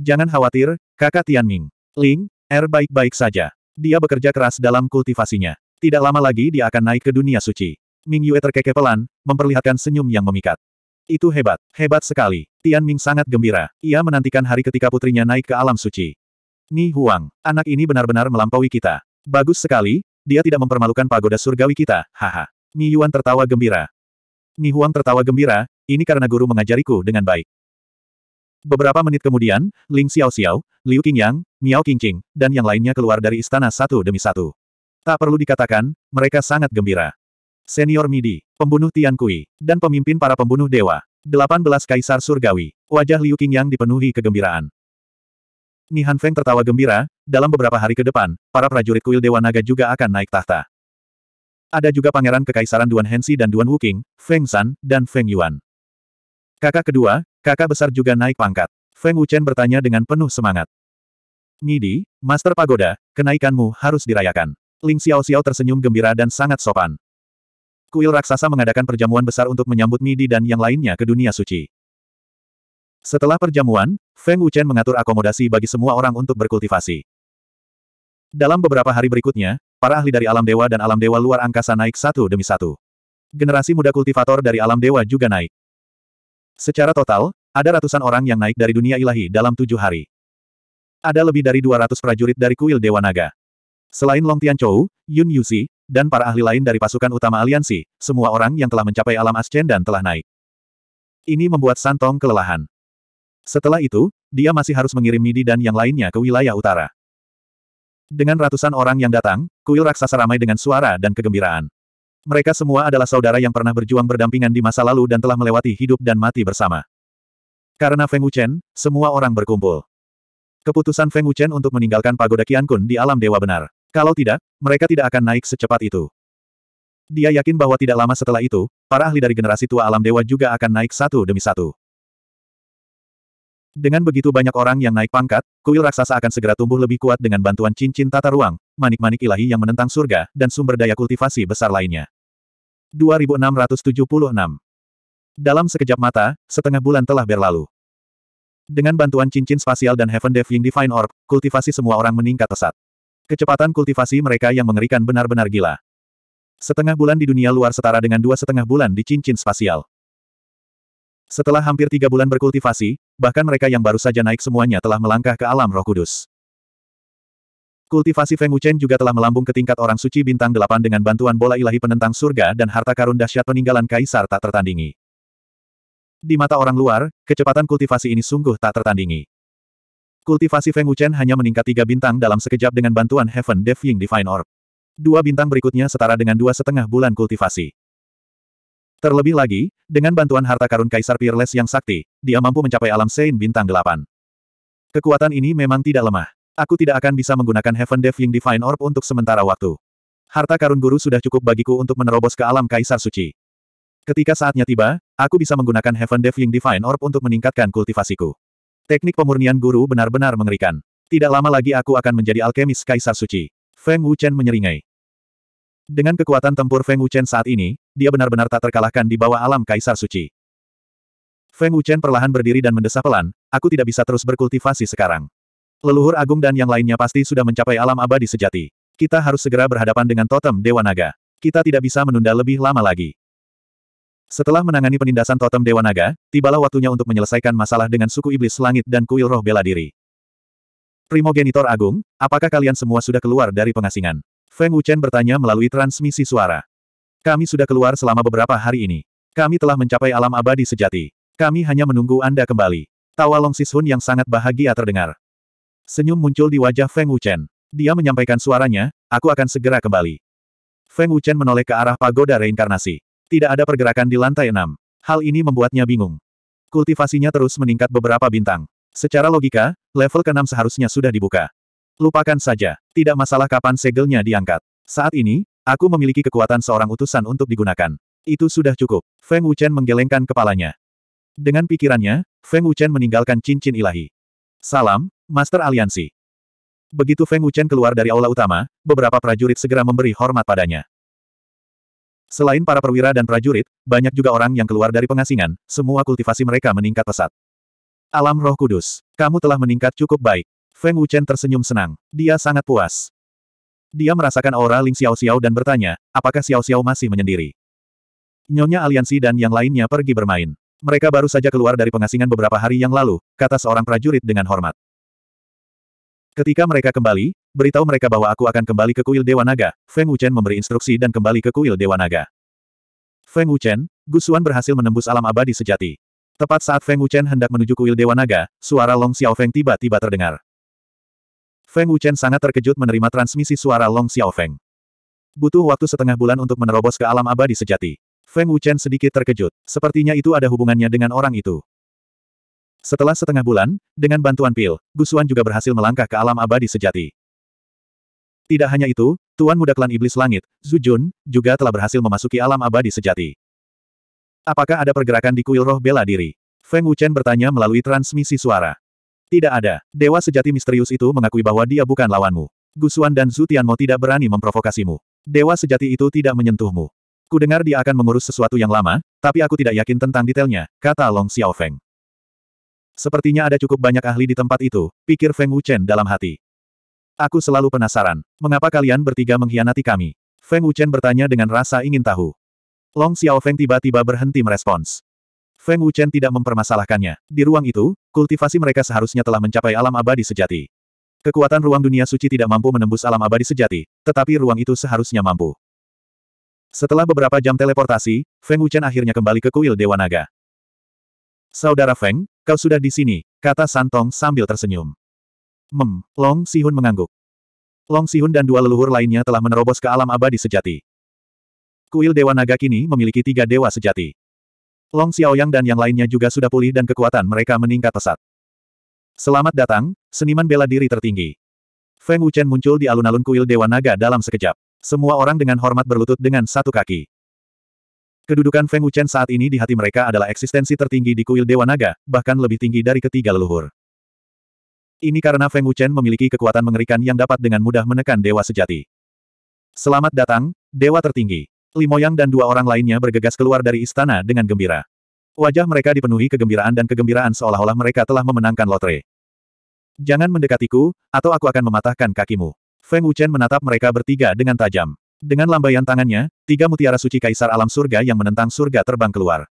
Jangan khawatir, kakak Tian Ming. Ling, Er baik-baik saja. Dia bekerja keras dalam kultivasinya. Tidak lama lagi dia akan naik ke dunia suci. Ming Yue terkekeh pelan, memperlihatkan senyum yang memikat. Itu hebat, hebat sekali. Tian Ming sangat gembira. Ia menantikan hari ketika putrinya naik ke alam suci. Ni Huang, anak ini benar-benar melampaui kita. Bagus sekali, dia tidak mempermalukan pagoda surgawi kita, haha. Ni Yuan tertawa gembira. Ni Huang tertawa gembira, ini karena guru mengajariku dengan baik. Beberapa menit kemudian, Ling Xiao Xiao, Liu Qingyang, Miao Qingqing, dan yang lainnya keluar dari istana satu demi satu. Tak perlu dikatakan, mereka sangat gembira. Senior Midi, pembunuh Tian Kui, dan pemimpin para pembunuh dewa. 18 Kaisar Surgawi, wajah Liu Qingyang dipenuhi kegembiraan. Nihan Feng tertawa gembira, dalam beberapa hari ke depan, para prajurit kuil Dewa Naga juga akan naik tahta. Ada juga pangeran kekaisaran Duan Hensi dan Duan Wuking, Feng San, dan Feng Yuan. Kakak kedua, kakak besar juga naik pangkat. Feng Wuchen bertanya dengan penuh semangat. Midi, Master Pagoda, kenaikanmu harus dirayakan. Ling Xiao Xiao tersenyum gembira dan sangat sopan. Kuil raksasa mengadakan perjamuan besar untuk menyambut Midi dan yang lainnya ke dunia suci. Setelah perjamuan, Feng Wuchen mengatur akomodasi bagi semua orang untuk berkultivasi. Dalam beberapa hari berikutnya, para ahli dari alam dewa dan alam dewa luar angkasa naik satu demi satu. Generasi muda kultivator dari alam dewa juga naik. Secara total, ada ratusan orang yang naik dari dunia ilahi dalam tujuh hari. Ada lebih dari 200 prajurit dari kuil Dewa Naga. Selain Long Tian Chou, Yun Yuzi, dan para ahli lain dari pasukan utama aliansi, semua orang yang telah mencapai alam ascen dan telah naik. Ini membuat Santong kelelahan. Setelah itu, dia masih harus mengirim Midi dan yang lainnya ke wilayah utara. Dengan ratusan orang yang datang, kuil raksasa ramai dengan suara dan kegembiraan. Mereka semua adalah saudara yang pernah berjuang berdampingan di masa lalu dan telah melewati hidup dan mati bersama. Karena Feng Wuchen, semua orang berkumpul. Keputusan Feng Wuchen untuk meninggalkan pagoda Qiankun di alam dewa benar. Kalau tidak, mereka tidak akan naik secepat itu. Dia yakin bahwa tidak lama setelah itu, para ahli dari generasi tua alam dewa juga akan naik satu demi satu. Dengan begitu banyak orang yang naik pangkat, kuil raksasa akan segera tumbuh lebih kuat dengan bantuan cincin tata ruang, manik-manik ilahi yang menentang surga, dan sumber daya kultivasi besar lainnya. 2676 Dalam sekejap mata, setengah bulan telah berlalu. Dengan bantuan cincin spasial dan Heaven Diving Divine Orb, kultivasi semua orang meningkat pesat. Kecepatan kultivasi mereka yang mengerikan benar-benar gila. Setengah bulan di dunia luar setara dengan dua setengah bulan di cincin spasial. Setelah hampir tiga bulan berkultivasi, bahkan mereka yang baru saja naik semuanya telah melangkah ke alam roh kudus. Kultivasi Feng Wuchen juga telah melambung ke tingkat orang suci bintang delapan dengan bantuan bola ilahi penentang surga dan harta karun dahsyat peninggalan kaisar tak tertandingi. Di mata orang luar, kecepatan kultivasi ini sungguh tak tertandingi. Kultivasi Feng Wuchen hanya meningkat tiga bintang dalam sekejap dengan bantuan Heaven Defying Divine Orb. Dua bintang berikutnya setara dengan dua setengah bulan kultivasi. Terlebih lagi, dengan bantuan harta karun Kaisar Peerless yang sakti, dia mampu mencapai alam Sein bintang delapan. Kekuatan ini memang tidak lemah. Aku tidak akan bisa menggunakan Heaven Defying Divine Orb untuk sementara waktu. Harta karun guru sudah cukup bagiku untuk menerobos ke alam Kaisar Suci. Ketika saatnya tiba, aku bisa menggunakan Heaven Defying Divine Orb untuk meningkatkan kultivasiku. Teknik pemurnian guru benar-benar mengerikan. Tidak lama lagi aku akan menjadi alkemis Kaisar Suci. Feng Wuchen menyeringai. Dengan kekuatan tempur Feng Wuchen saat ini, dia benar-benar tak terkalahkan di bawah alam Kaisar Suci. Feng Wuchen perlahan berdiri dan mendesah pelan, aku tidak bisa terus berkultivasi sekarang. Leluhur agung dan yang lainnya pasti sudah mencapai alam abadi sejati. Kita harus segera berhadapan dengan totem Dewa Naga. Kita tidak bisa menunda lebih lama lagi. Setelah menangani penindasan totem Dewa Naga, tibalah waktunya untuk menyelesaikan masalah dengan suku iblis langit dan kuil roh bela diri. Primogenitor Agung, apakah kalian semua sudah keluar dari pengasingan? Feng Wuchen bertanya melalui transmisi suara. Kami sudah keluar selama beberapa hari ini. Kami telah mencapai alam abadi sejati. Kami hanya menunggu Anda kembali. Tawa Long Sishun yang sangat bahagia terdengar. Senyum muncul di wajah Feng Wuchen. Dia menyampaikan suaranya, aku akan segera kembali. Feng Wuchen menoleh ke arah pagoda reinkarnasi. Tidak ada pergerakan di lantai enam. Hal ini membuatnya bingung. Kultivasinya terus meningkat beberapa bintang. Secara logika, level ke-6 seharusnya sudah dibuka. Lupakan saja, tidak masalah kapan segelnya diangkat. Saat ini, aku memiliki kekuatan seorang utusan untuk digunakan. Itu sudah cukup. Feng Wuchen menggelengkan kepalanya. Dengan pikirannya, Feng Wuchen meninggalkan cincin ilahi. Salam, Master Aliansi. Begitu Feng Wuchen keluar dari aula utama, beberapa prajurit segera memberi hormat padanya. Selain para perwira dan prajurit, banyak juga orang yang keluar dari pengasingan, semua kultivasi mereka meningkat pesat. Alam roh kudus, kamu telah meningkat cukup baik. Feng Wuchen tersenyum senang. Dia sangat puas. Dia merasakan aura Ling Xiao Xiao dan bertanya, apakah Xiao Xiao masih menyendiri? Nyonya aliansi dan yang lainnya pergi bermain. Mereka baru saja keluar dari pengasingan beberapa hari yang lalu, kata seorang prajurit dengan hormat. Ketika mereka kembali, beritahu mereka bahwa aku akan kembali ke kuil Dewa Naga, Feng Wuchen memberi instruksi dan kembali ke kuil Dewa Naga. Feng Wuchen, Gusuan berhasil menembus alam abadi sejati. Tepat saat Feng Wuchen hendak menuju kuil Dewa Naga, suara Long Xiaofeng tiba-tiba terdengar. Feng Wuchen sangat terkejut menerima transmisi suara Long Xiaofeng. Butuh waktu setengah bulan untuk menerobos ke alam abadi sejati. Feng Wuchen sedikit terkejut. Sepertinya itu ada hubungannya dengan orang itu. Setelah setengah bulan, dengan bantuan pil, Gusuan juga berhasil melangkah ke alam abadi sejati. Tidak hanya itu, Tuan Muda Klan Iblis Langit, Zujun, juga telah berhasil memasuki alam abadi sejati. Apakah ada pergerakan di kuil roh bela diri? Feng Wuchen bertanya melalui transmisi suara. Tidak ada. Dewa sejati misterius itu mengakui bahwa dia bukan lawanmu. Gusuan dan Zhu Tianmo tidak berani memprovokasimu. Dewa sejati itu tidak menyentuhmu. Kudengar dia akan mengurus sesuatu yang lama, tapi aku tidak yakin tentang detailnya, kata Long Xiaofeng. Sepertinya ada cukup banyak ahli di tempat itu, pikir Feng Wuchen dalam hati. Aku selalu penasaran, mengapa kalian bertiga mengkhianati kami? Feng Wuchen bertanya dengan rasa ingin tahu. Long Xiao Feng tiba-tiba berhenti merespons. Feng Wuchen tidak mempermasalahkannya. Di ruang itu, kultivasi mereka seharusnya telah mencapai alam abadi sejati. Kekuatan ruang dunia suci tidak mampu menembus alam abadi sejati, tetapi ruang itu seharusnya mampu. Setelah beberapa jam teleportasi, Feng Wuchen akhirnya kembali ke kuil Dewa Naga. Saudara Feng, Kau sudah di sini, kata Santong sambil tersenyum. Mem, Long Sihun mengangguk. Long Sihun dan dua leluhur lainnya telah menerobos ke alam abadi sejati. Kuil Dewa Naga kini memiliki tiga dewa sejati. Long Xiaoyang dan yang lainnya juga sudah pulih dan kekuatan mereka meningkat pesat. Selamat datang, seniman bela diri tertinggi. Feng Wuchen muncul di alun-alun kuil Dewa Naga dalam sekejap. Semua orang dengan hormat berlutut dengan satu kaki. Kedudukan Feng Wuchen saat ini di hati mereka adalah eksistensi tertinggi di kuil Dewa Naga, bahkan lebih tinggi dari ketiga leluhur. Ini karena Feng Wuchen memiliki kekuatan mengerikan yang dapat dengan mudah menekan dewa sejati. Selamat datang, dewa tertinggi. Limoyang dan dua orang lainnya bergegas keluar dari istana dengan gembira. Wajah mereka dipenuhi kegembiraan dan kegembiraan seolah-olah mereka telah memenangkan lotre. Jangan mendekatiku, atau aku akan mematahkan kakimu. Feng Wuchen menatap mereka bertiga dengan tajam. Dengan lambaian tangannya, tiga mutiara suci Kaisar Alam Surga yang menentang surga terbang keluar.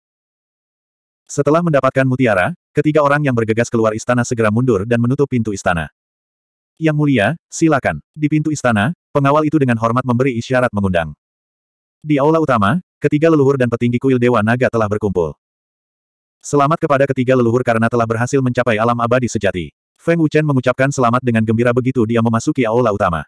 Setelah mendapatkan mutiara, ketiga orang yang bergegas keluar istana segera mundur dan menutup pintu istana. Yang mulia, silakan. Di pintu istana, pengawal itu dengan hormat memberi isyarat mengundang. Di aula utama, ketiga leluhur dan petinggi kuil Dewa Naga telah berkumpul. Selamat kepada ketiga leluhur karena telah berhasil mencapai alam abadi sejati. Feng Wuchen mengucapkan selamat dengan gembira begitu dia memasuki aula utama.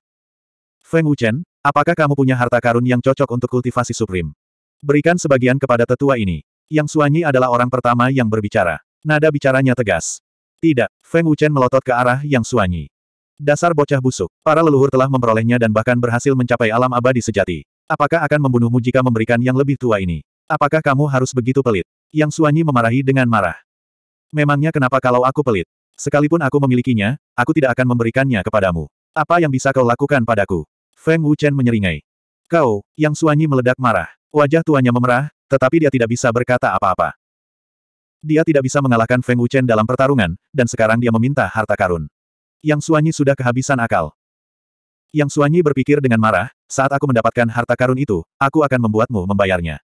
Feng Wuchen, Apakah kamu punya harta karun yang cocok untuk kultivasi suprim? Berikan sebagian kepada tetua ini. Yang Suanyi adalah orang pertama yang berbicara. Nada bicaranya tegas. Tidak, Feng Wuchen melotot ke arah Yang Suanyi. Dasar bocah busuk. Para leluhur telah memperolehnya dan bahkan berhasil mencapai alam abadi sejati. Apakah akan membunuhmu jika memberikan yang lebih tua ini? Apakah kamu harus begitu pelit? Yang Suanyi memarahi dengan marah. Memangnya kenapa kalau aku pelit? Sekalipun aku memilikinya, aku tidak akan memberikannya kepadamu. Apa yang bisa kau lakukan padaku? Feng Wuchen menyeringai. Kau, yang suanyi meledak marah. Wajah tuanya memerah, tetapi dia tidak bisa berkata apa-apa. Dia tidak bisa mengalahkan Feng Wuchen dalam pertarungan, dan sekarang dia meminta harta karun. Yang suanyi sudah kehabisan akal. Yang suanyi berpikir dengan marah, saat aku mendapatkan harta karun itu, aku akan membuatmu membayarnya.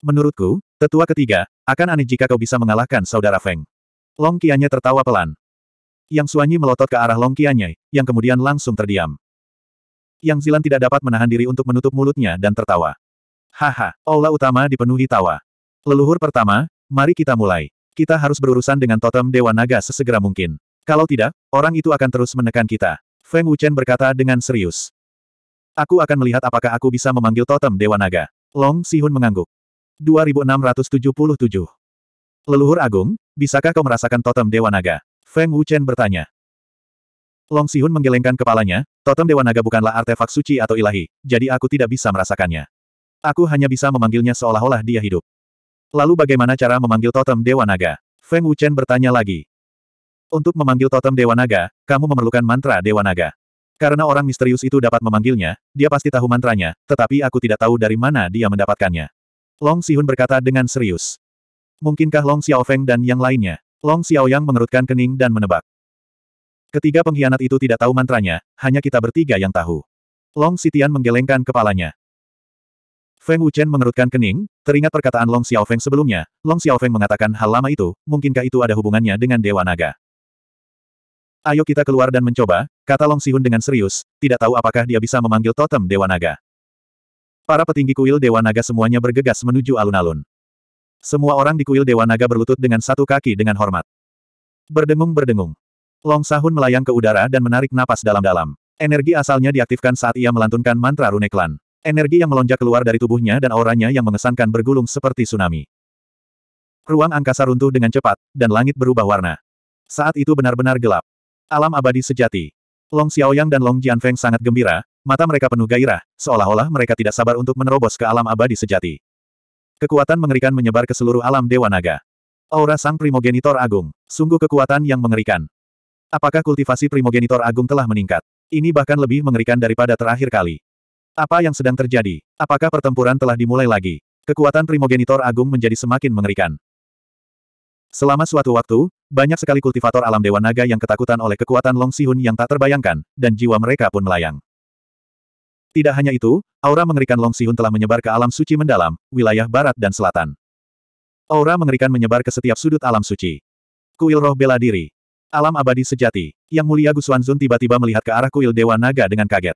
Menurutku, tetua ketiga, akan aneh jika kau bisa mengalahkan saudara Feng. Long Qianye tertawa pelan. Yang Suanyi melotot ke arah Long Qianye, yang kemudian langsung terdiam. Yang Zilan tidak dapat menahan diri untuk menutup mulutnya dan tertawa. Haha, aula utama dipenuhi tawa. Leluhur pertama, mari kita mulai. Kita harus berurusan dengan totem Dewa Naga sesegera mungkin. Kalau tidak, orang itu akan terus menekan kita. Feng Wuchen berkata dengan serius. Aku akan melihat apakah aku bisa memanggil totem Dewa Naga. Long Sihun mengangguk. 2677 Leluhur Agung, bisakah kau merasakan totem Dewa Naga? Feng Wuchen bertanya. Long Sihun menggelengkan kepalanya, totem Dewa Naga bukanlah artefak suci atau ilahi, jadi aku tidak bisa merasakannya. Aku hanya bisa memanggilnya seolah-olah dia hidup. Lalu bagaimana cara memanggil totem Dewa Naga? Feng Wuchen bertanya lagi. Untuk memanggil totem Dewa Naga, kamu memerlukan mantra Dewa Naga. Karena orang misterius itu dapat memanggilnya, dia pasti tahu mantranya, tetapi aku tidak tahu dari mana dia mendapatkannya. Long Sihun berkata dengan serius. Mungkinkah Long Xiao Feng dan yang lainnya? Long Xiao Yang mengerutkan kening dan menebak. Ketiga pengkhianat itu tidak tahu mantranya, hanya kita bertiga yang tahu. Long Sitian menggelengkan kepalanya. Feng Wuchen mengerutkan kening, teringat perkataan Long Xiaofeng sebelumnya, Long Xiaofeng mengatakan hal lama itu, mungkinkah itu ada hubungannya dengan Dewa Naga? Ayo kita keluar dan mencoba, kata Long Sihun dengan serius, tidak tahu apakah dia bisa memanggil totem Dewa Naga. Para petinggi kuil Dewa Naga semuanya bergegas menuju alun-alun. Semua orang di kuil Dewa Naga berlutut dengan satu kaki dengan hormat. Berdengung-berdengung. Long Sahun melayang ke udara dan menarik napas dalam-dalam. Energi asalnya diaktifkan saat ia melantunkan mantra rune klan. Energi yang melonjak keluar dari tubuhnya dan auranya yang mengesankan bergulung seperti tsunami. Ruang angkasa runtuh dengan cepat, dan langit berubah warna. Saat itu benar-benar gelap. Alam abadi sejati. Long Xiaoyang dan Long Jianfeng sangat gembira, mata mereka penuh gairah, seolah-olah mereka tidak sabar untuk menerobos ke alam abadi sejati. Kekuatan mengerikan menyebar ke seluruh alam Dewa Naga. Aura sang primogenitor agung, sungguh kekuatan yang mengerikan. Apakah kultivasi primogenitor agung telah meningkat? Ini bahkan lebih mengerikan daripada terakhir kali. Apa yang sedang terjadi? Apakah pertempuran telah dimulai lagi? Kekuatan primogenitor agung menjadi semakin mengerikan. Selama suatu waktu, banyak sekali kultivator alam Dewa Naga yang ketakutan oleh kekuatan Long Sihun yang tak terbayangkan, dan jiwa mereka pun melayang. Tidak hanya itu, aura mengerikan Long Sihun telah menyebar ke alam suci mendalam, wilayah barat dan selatan. Aura mengerikan menyebar ke setiap sudut alam suci. Kuil roh bela diri, Alam abadi sejati. Yang mulia Gusuanzun tiba-tiba melihat ke arah kuil Dewa Naga dengan kaget.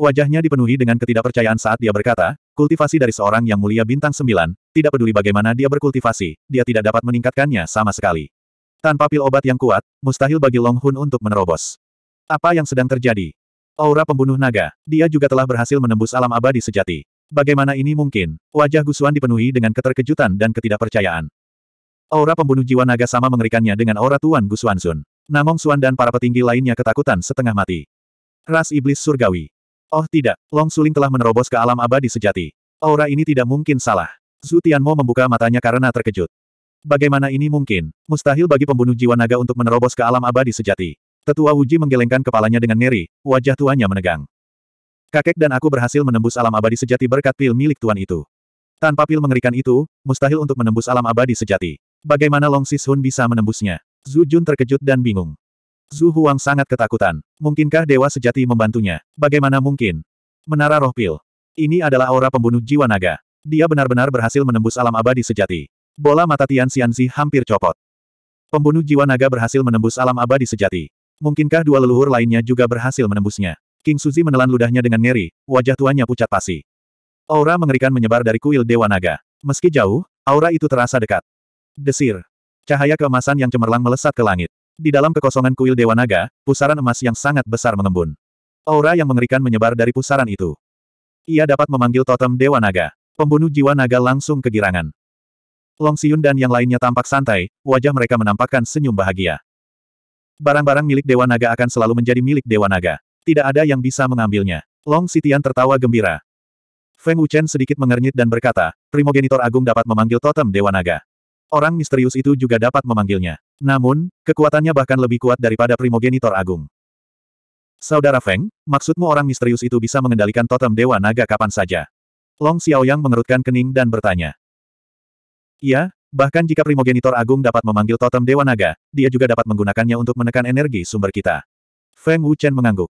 Wajahnya dipenuhi dengan ketidakpercayaan saat dia berkata, kultivasi dari seorang yang mulia bintang sembilan, tidak peduli bagaimana dia berkultivasi, dia tidak dapat meningkatkannya sama sekali. Tanpa pil obat yang kuat, mustahil bagi Long Hun untuk menerobos. Apa yang sedang terjadi? Aura pembunuh naga, dia juga telah berhasil menembus alam abadi sejati. Bagaimana ini mungkin? Wajah Gusuan dipenuhi dengan keterkejutan dan ketidakpercayaan. Aura pembunuh jiwa naga sama mengerikannya dengan aura Tuan Gu Xuanzun. Namong Xuan dan para petinggi lainnya ketakutan setengah mati. Ras Iblis Surgawi. Oh tidak, Long Suling telah menerobos ke alam abadi sejati. Aura ini tidak mungkin salah. Zhu Tianmo membuka matanya karena terkejut. Bagaimana ini mungkin? Mustahil bagi pembunuh jiwa naga untuk menerobos ke alam abadi sejati. Tetua Wuji menggelengkan kepalanya dengan ngeri, wajah tuannya menegang. Kakek dan aku berhasil menembus alam abadi sejati berkat pil milik tuan itu. Tanpa pil mengerikan itu, mustahil untuk menembus alam abadi sejati. Bagaimana Long Sishun bisa menembusnya? Zhu Jun terkejut dan bingung. Zhu Huang sangat ketakutan. Mungkinkah dewa sejati membantunya? Bagaimana mungkin? Menara roh pil. Ini adalah aura pembunuh jiwa naga. Dia benar-benar berhasil menembus alam abadi sejati. Bola mata Tian Xianzi hampir copot. Pembunuh jiwa naga berhasil menembus alam abadi sejati. Mungkinkah dua leluhur lainnya juga berhasil menembusnya? King Suzi menelan ludahnya dengan ngeri, wajah tuanya pucat pasi. Aura mengerikan menyebar dari kuil Dewa Naga. Meski jauh, aura itu terasa dekat. Desir. Cahaya keemasan yang cemerlang melesat ke langit. Di dalam kekosongan kuil Dewa Naga, pusaran emas yang sangat besar mengembun. Aura yang mengerikan menyebar dari pusaran itu. Ia dapat memanggil totem Dewa Naga. Pembunuh jiwa naga langsung kegirangan. Long Siyun dan yang lainnya tampak santai, wajah mereka menampakkan senyum bahagia. Barang-barang milik Dewa Naga akan selalu menjadi milik Dewa Naga. Tidak ada yang bisa mengambilnya. Long Sitian tertawa gembira. Feng Wuchen sedikit mengernyit dan berkata, Primogenitor Agung dapat memanggil totem Dewa Naga. Orang misterius itu juga dapat memanggilnya. Namun, kekuatannya bahkan lebih kuat daripada primogenitor agung. Saudara Feng, maksudmu orang misterius itu bisa mengendalikan totem Dewa Naga kapan saja? Long Xiaoyang mengerutkan kening dan bertanya. Iya, bahkan jika primogenitor agung dapat memanggil totem Dewa Naga, dia juga dapat menggunakannya untuk menekan energi sumber kita. Feng Wuchen mengangguk.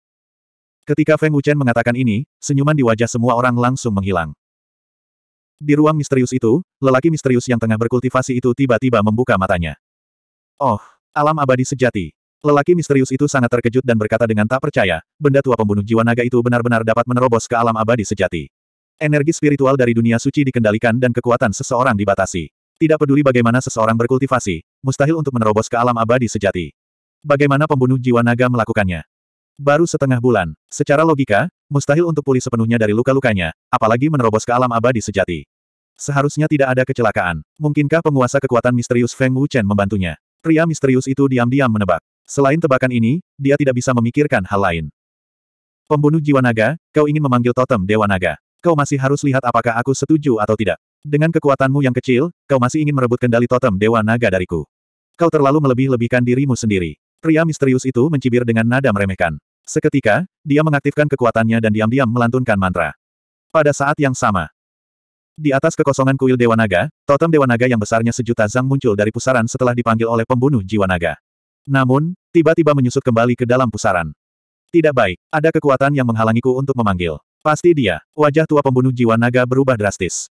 Ketika Feng Wuchen mengatakan ini, senyuman di wajah semua orang langsung menghilang. Di ruang misterius itu, lelaki misterius yang tengah berkultivasi itu tiba-tiba membuka matanya. Oh, alam abadi sejati. Lelaki misterius itu sangat terkejut dan berkata dengan tak percaya, benda tua pembunuh jiwa naga itu benar-benar dapat menerobos ke alam abadi sejati. Energi spiritual dari dunia suci dikendalikan dan kekuatan seseorang dibatasi. Tidak peduli bagaimana seseorang berkultivasi, mustahil untuk menerobos ke alam abadi sejati. Bagaimana pembunuh jiwa naga melakukannya? Baru setengah bulan. Secara logika, mustahil untuk pulih sepenuhnya dari luka-lukanya, apalagi menerobos ke alam abadi sejati. Seharusnya tidak ada kecelakaan. Mungkinkah penguasa kekuatan misterius Feng Wuchen membantunya? Pria misterius itu diam-diam menebak. Selain tebakan ini, dia tidak bisa memikirkan hal lain. Pembunuh jiwa naga, kau ingin memanggil totem Dewa Naga. Kau masih harus lihat apakah aku setuju atau tidak. Dengan kekuatanmu yang kecil, kau masih ingin merebut kendali totem Dewa Naga dariku. Kau terlalu melebih-lebihkan dirimu sendiri. Pria misterius itu mencibir dengan nada meremehkan. Seketika, dia mengaktifkan kekuatannya dan diam-diam melantunkan mantra. Pada saat yang sama, di atas kekosongan kuil Dewa Naga, totem Dewa Naga yang besarnya sejuta zang muncul dari pusaran setelah dipanggil oleh pembunuh jiwa naga. Namun, tiba-tiba menyusut kembali ke dalam pusaran. Tidak baik, ada kekuatan yang menghalangiku untuk memanggil. Pasti dia, wajah tua pembunuh jiwa naga berubah drastis.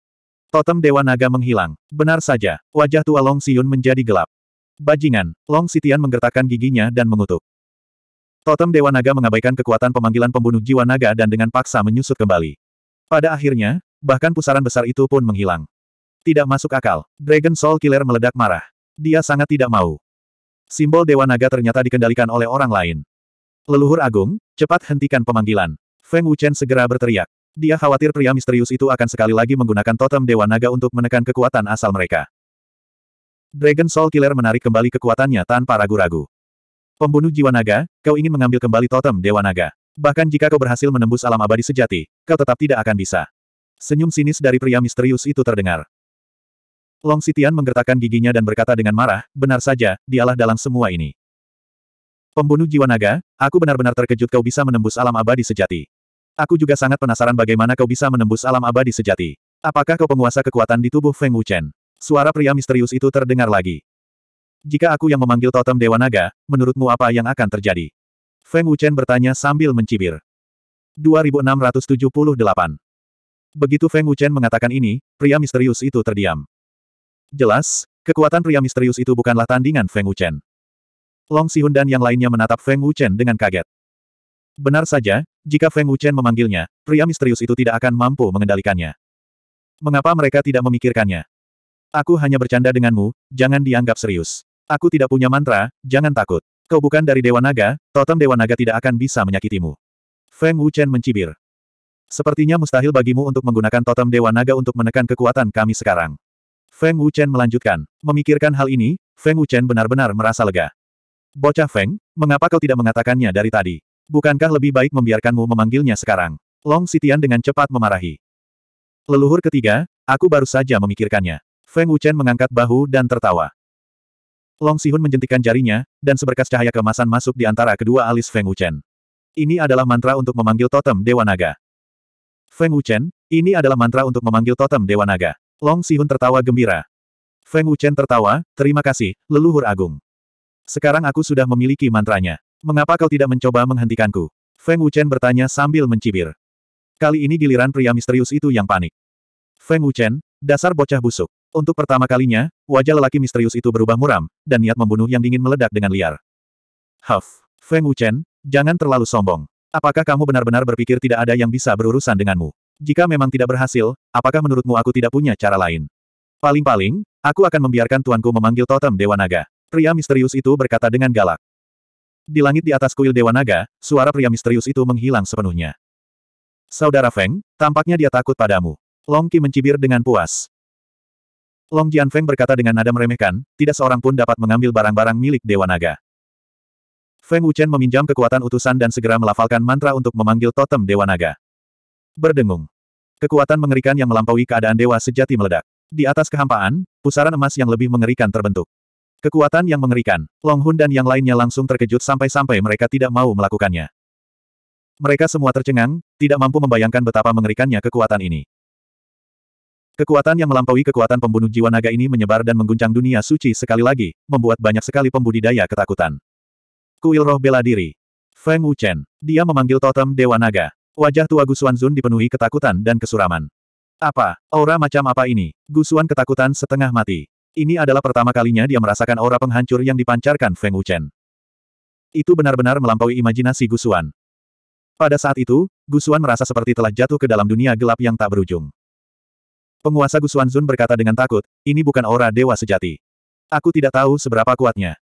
Totem Dewa Naga menghilang. Benar saja, wajah tua Long Siyun menjadi gelap. Bajingan, Long Sitian menggertakkan giginya dan mengutuk. Totem Dewa Naga mengabaikan kekuatan pemanggilan pembunuh jiwa naga dan dengan paksa menyusut kembali. Pada akhirnya, Bahkan pusaran besar itu pun menghilang. Tidak masuk akal. Dragon Soul Killer meledak marah. Dia sangat tidak mau. Simbol Dewa Naga ternyata dikendalikan oleh orang lain. Leluhur Agung, cepat hentikan pemanggilan. Feng Wuchen segera berteriak. Dia khawatir pria misterius itu akan sekali lagi menggunakan totem Dewa Naga untuk menekan kekuatan asal mereka. Dragon Soul Killer menarik kembali kekuatannya tanpa ragu-ragu. Pembunuh jiwa naga, kau ingin mengambil kembali totem Dewa Naga. Bahkan jika kau berhasil menembus alam abadi sejati, kau tetap tidak akan bisa. Senyum sinis dari pria misterius itu terdengar. Long Sitian menggertakkan giginya dan berkata dengan marah, benar saja, dialah dalang semua ini. Pembunuh jiwa naga, aku benar-benar terkejut kau bisa menembus alam abadi sejati. Aku juga sangat penasaran bagaimana kau bisa menembus alam abadi sejati. Apakah kau penguasa kekuatan di tubuh Feng Wuchen? Suara pria misterius itu terdengar lagi. Jika aku yang memanggil totem Dewa Naga, menurutmu apa yang akan terjadi? Feng Wuchen bertanya sambil mencibir. 2678 Begitu Feng Wuchen mengatakan ini, pria misterius itu terdiam. Jelas, kekuatan pria misterius itu bukanlah tandingan Feng Wuchen. Long Sihun dan yang lainnya menatap Feng Wuchen dengan kaget. Benar saja, jika Feng Wuchen memanggilnya, pria misterius itu tidak akan mampu mengendalikannya. Mengapa mereka tidak memikirkannya? Aku hanya bercanda denganmu, jangan dianggap serius. Aku tidak punya mantra, jangan takut. Kau bukan dari Dewa Naga, totem Dewa Naga tidak akan bisa menyakitimu. Feng Wuchen mencibir. Sepertinya mustahil bagimu untuk menggunakan totem Dewa Naga untuk menekan kekuatan kami sekarang. Feng Wuchen melanjutkan. Memikirkan hal ini, Feng Wuchen benar-benar merasa lega. Bocah Feng, mengapa kau tidak mengatakannya dari tadi? Bukankah lebih baik membiarkanmu memanggilnya sekarang? Long Sitian dengan cepat memarahi. Leluhur ketiga, aku baru saja memikirkannya. Feng Wuchen mengangkat bahu dan tertawa. Long Sihun menjentikan jarinya, dan seberkas cahaya kemasan masuk di antara kedua alis Feng Wuchen. Ini adalah mantra untuk memanggil totem Dewa Naga. Feng Wuchen, ini adalah mantra untuk memanggil totem Dewa Naga. Long Sihun tertawa gembira. Feng Wuchen tertawa, terima kasih, leluhur agung. Sekarang aku sudah memiliki mantranya. Mengapa kau tidak mencoba menghentikanku? Feng Wuchen bertanya sambil mencibir. Kali ini giliran pria misterius itu yang panik. Feng Wuchen, dasar bocah busuk. Untuk pertama kalinya, wajah lelaki misterius itu berubah muram, dan niat membunuh yang dingin meledak dengan liar. Huff. Feng Wuchen, jangan terlalu sombong. Apakah kamu benar-benar berpikir tidak ada yang bisa berurusan denganmu? Jika memang tidak berhasil, apakah menurutmu aku tidak punya cara lain? Paling-paling, aku akan membiarkan tuanku memanggil totem Dewa Naga. Pria misterius itu berkata dengan galak. Di langit di atas kuil Dewa Naga, suara pria misterius itu menghilang sepenuhnya. Saudara Feng, tampaknya dia takut padamu. Long Qi mencibir dengan puas. Long Jian Feng berkata dengan nada meremehkan, tidak seorang pun dapat mengambil barang-barang milik Dewa Naga. Feng Wuchen meminjam kekuatan utusan dan segera melafalkan mantra untuk memanggil totem Dewa Naga. Berdengung. Kekuatan mengerikan yang melampaui keadaan Dewa sejati meledak. Di atas kehampaan, pusaran emas yang lebih mengerikan terbentuk. Kekuatan yang mengerikan, Long Hun dan yang lainnya langsung terkejut sampai-sampai mereka tidak mau melakukannya. Mereka semua tercengang, tidak mampu membayangkan betapa mengerikannya kekuatan ini. Kekuatan yang melampaui kekuatan pembunuh jiwa naga ini menyebar dan mengguncang dunia suci sekali lagi, membuat banyak sekali pembudidaya ketakutan. Kuil roh bela diri. Feng Wuchen. Dia memanggil totem Dewa Naga. Wajah tua Gusuan Zun dipenuhi ketakutan dan kesuraman. Apa? Aura macam apa ini? Gusuan ketakutan setengah mati. Ini adalah pertama kalinya dia merasakan aura penghancur yang dipancarkan Feng Wuchen. Itu benar-benar melampaui imajinasi Gusuan. Pada saat itu, Gusuan merasa seperti telah jatuh ke dalam dunia gelap yang tak berujung. Penguasa Gusuan Zun berkata dengan takut, ini bukan aura dewa sejati. Aku tidak tahu seberapa kuatnya.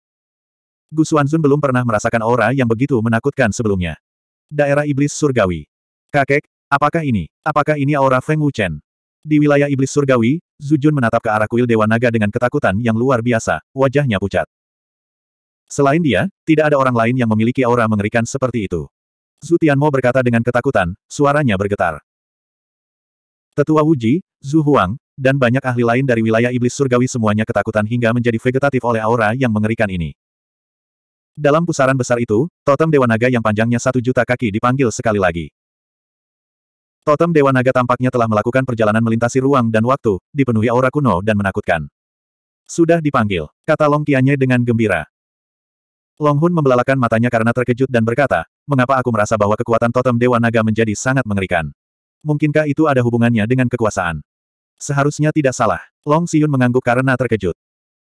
Gu Xuanzun belum pernah merasakan aura yang begitu menakutkan sebelumnya. Daerah Iblis Surgawi. Kakek, apakah ini? Apakah ini aura Feng Wuchen? Di wilayah Iblis Surgawi, Zujun menatap ke arah kuil Dewa Naga dengan ketakutan yang luar biasa, wajahnya pucat. Selain dia, tidak ada orang lain yang memiliki aura mengerikan seperti itu. Zhu Tianmo berkata dengan ketakutan, suaranya bergetar. Tetua Wuji, Zhu Huang, dan banyak ahli lain dari wilayah Iblis Surgawi semuanya ketakutan hingga menjadi vegetatif oleh aura yang mengerikan ini. Dalam pusaran besar itu, totem Dewa Naga yang panjangnya satu juta kaki dipanggil sekali lagi. Totem Dewa Naga tampaknya telah melakukan perjalanan melintasi ruang dan waktu, dipenuhi aura kuno dan menakutkan. Sudah dipanggil, kata Long Qianye dengan gembira. Long Hun membelalakan matanya karena terkejut dan berkata, mengapa aku merasa bahwa kekuatan totem Dewa Naga menjadi sangat mengerikan? Mungkinkah itu ada hubungannya dengan kekuasaan? Seharusnya tidak salah. Long Siun mengangguk karena terkejut.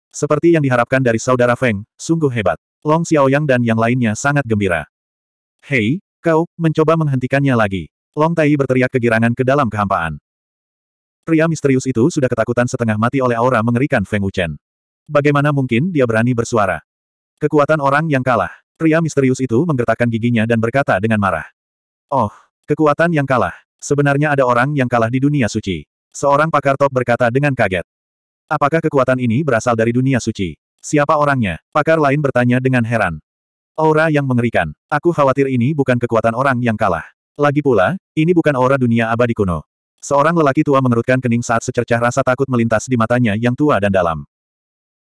Seperti yang diharapkan dari saudara Feng, sungguh hebat. Long Xiaoyang dan yang lainnya sangat gembira. Hei, kau, mencoba menghentikannya lagi. Long Tai berteriak kegirangan ke dalam kehampaan. Pria misterius itu sudah ketakutan setengah mati oleh aura mengerikan Feng Wuchen. Bagaimana mungkin dia berani bersuara? Kekuatan orang yang kalah. Pria misterius itu menggertakkan giginya dan berkata dengan marah. Oh, kekuatan yang kalah. Sebenarnya ada orang yang kalah di dunia suci. Seorang pakar top berkata dengan kaget. Apakah kekuatan ini berasal dari dunia suci? Siapa orangnya? Pakar lain bertanya dengan heran. Aura yang mengerikan. Aku khawatir ini bukan kekuatan orang yang kalah. Lagi pula, ini bukan aura dunia abadi kuno. Seorang lelaki tua mengerutkan kening saat secercah rasa takut melintas di matanya yang tua dan dalam.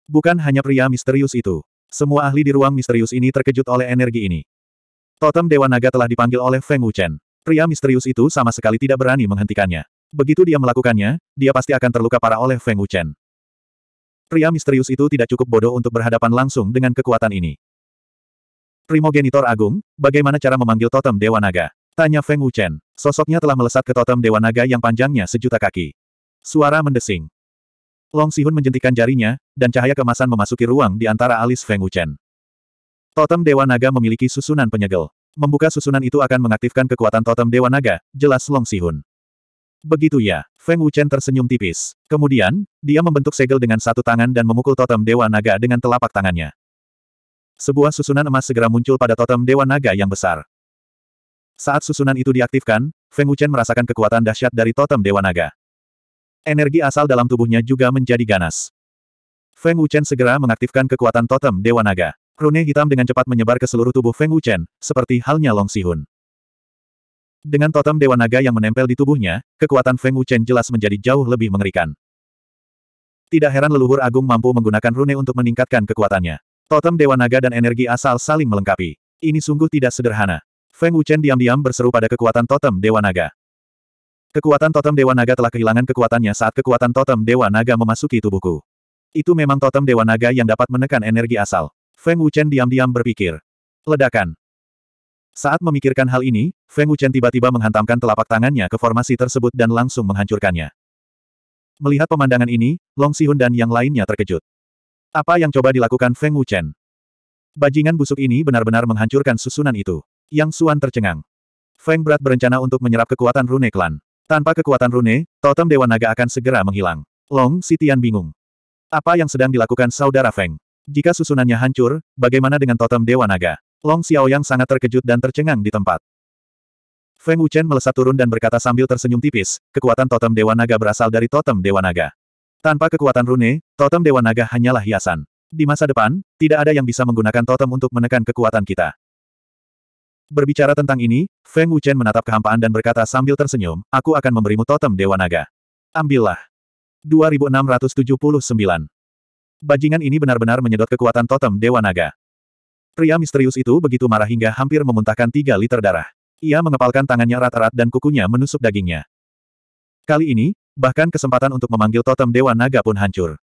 Bukan hanya pria misterius itu. Semua ahli di ruang misterius ini terkejut oleh energi ini. Totem Dewa Naga telah dipanggil oleh Feng Wuchen. Pria misterius itu sama sekali tidak berani menghentikannya. Begitu dia melakukannya, dia pasti akan terluka parah oleh Feng Wuchen. Pria misterius itu tidak cukup bodoh untuk berhadapan langsung dengan kekuatan ini. Primogenitor Agung, bagaimana cara memanggil totem Dewa Naga? Tanya Feng Wuchen. Sosoknya telah melesat ke totem Dewa Naga yang panjangnya sejuta kaki. Suara mendesing. Long Sihun menjentikan jarinya, dan cahaya kemasan memasuki ruang di antara alis Feng Wuchen. Totem Dewa Naga memiliki susunan penyegel. Membuka susunan itu akan mengaktifkan kekuatan totem Dewa Naga, jelas Long Sihun. Begitu ya, Feng Wuchen tersenyum tipis. Kemudian, dia membentuk segel dengan satu tangan dan memukul totem Dewa Naga dengan telapak tangannya. Sebuah susunan emas segera muncul pada totem Dewa Naga yang besar. Saat susunan itu diaktifkan, Feng Wuchen merasakan kekuatan dahsyat dari totem Dewa Naga. Energi asal dalam tubuhnya juga menjadi ganas. Feng Wuchen segera mengaktifkan kekuatan totem Dewa Naga. Rune hitam dengan cepat menyebar ke seluruh tubuh Feng Wuchen, seperti halnya Long Sihun. Dengan totem Dewa Naga yang menempel di tubuhnya, kekuatan Feng Wuchen jelas menjadi jauh lebih mengerikan. Tidak heran leluhur agung mampu menggunakan rune untuk meningkatkan kekuatannya. Totem Dewa Naga dan energi asal saling melengkapi. Ini sungguh tidak sederhana. Feng Wuchen diam-diam berseru pada kekuatan totem Dewa Naga. Kekuatan totem Dewa Naga telah kehilangan kekuatannya saat kekuatan totem Dewa Naga memasuki tubuhku. Itu memang totem Dewa Naga yang dapat menekan energi asal. Feng Wuchen diam-diam berpikir. Ledakan. Saat memikirkan hal ini, Feng Wuchen tiba-tiba menghantamkan telapak tangannya ke formasi tersebut dan langsung menghancurkannya. Melihat pemandangan ini, Long Sihun dan yang lainnya terkejut. Apa yang coba dilakukan Feng Wuchen? Bajingan busuk ini benar-benar menghancurkan susunan itu. Yang Suan tercengang. Feng berat berencana untuk menyerap kekuatan rune klan. Tanpa kekuatan rune, totem Dewa Naga akan segera menghilang. Long Sitian bingung. Apa yang sedang dilakukan saudara Feng? Jika susunannya hancur, bagaimana dengan totem Dewa Naga? Long Xiaoyang sangat terkejut dan tercengang di tempat. Feng Wuchen melesat turun dan berkata sambil tersenyum tipis, kekuatan totem Dewa Naga berasal dari totem Dewa Naga. Tanpa kekuatan rune, totem Dewa Naga hanyalah hiasan. Di masa depan, tidak ada yang bisa menggunakan totem untuk menekan kekuatan kita. Berbicara tentang ini, Feng Wuchen menatap kehampaan dan berkata sambil tersenyum, aku akan memberimu totem Dewa Naga. Ambillah. 2679. Bajingan ini benar-benar menyedot kekuatan totem Dewa Naga. Pria misterius itu begitu marah hingga hampir memuntahkan tiga liter darah. Ia mengepalkan tangannya rata rata dan kukunya menusuk dagingnya. Kali ini, bahkan kesempatan untuk memanggil totem Dewa Naga pun hancur.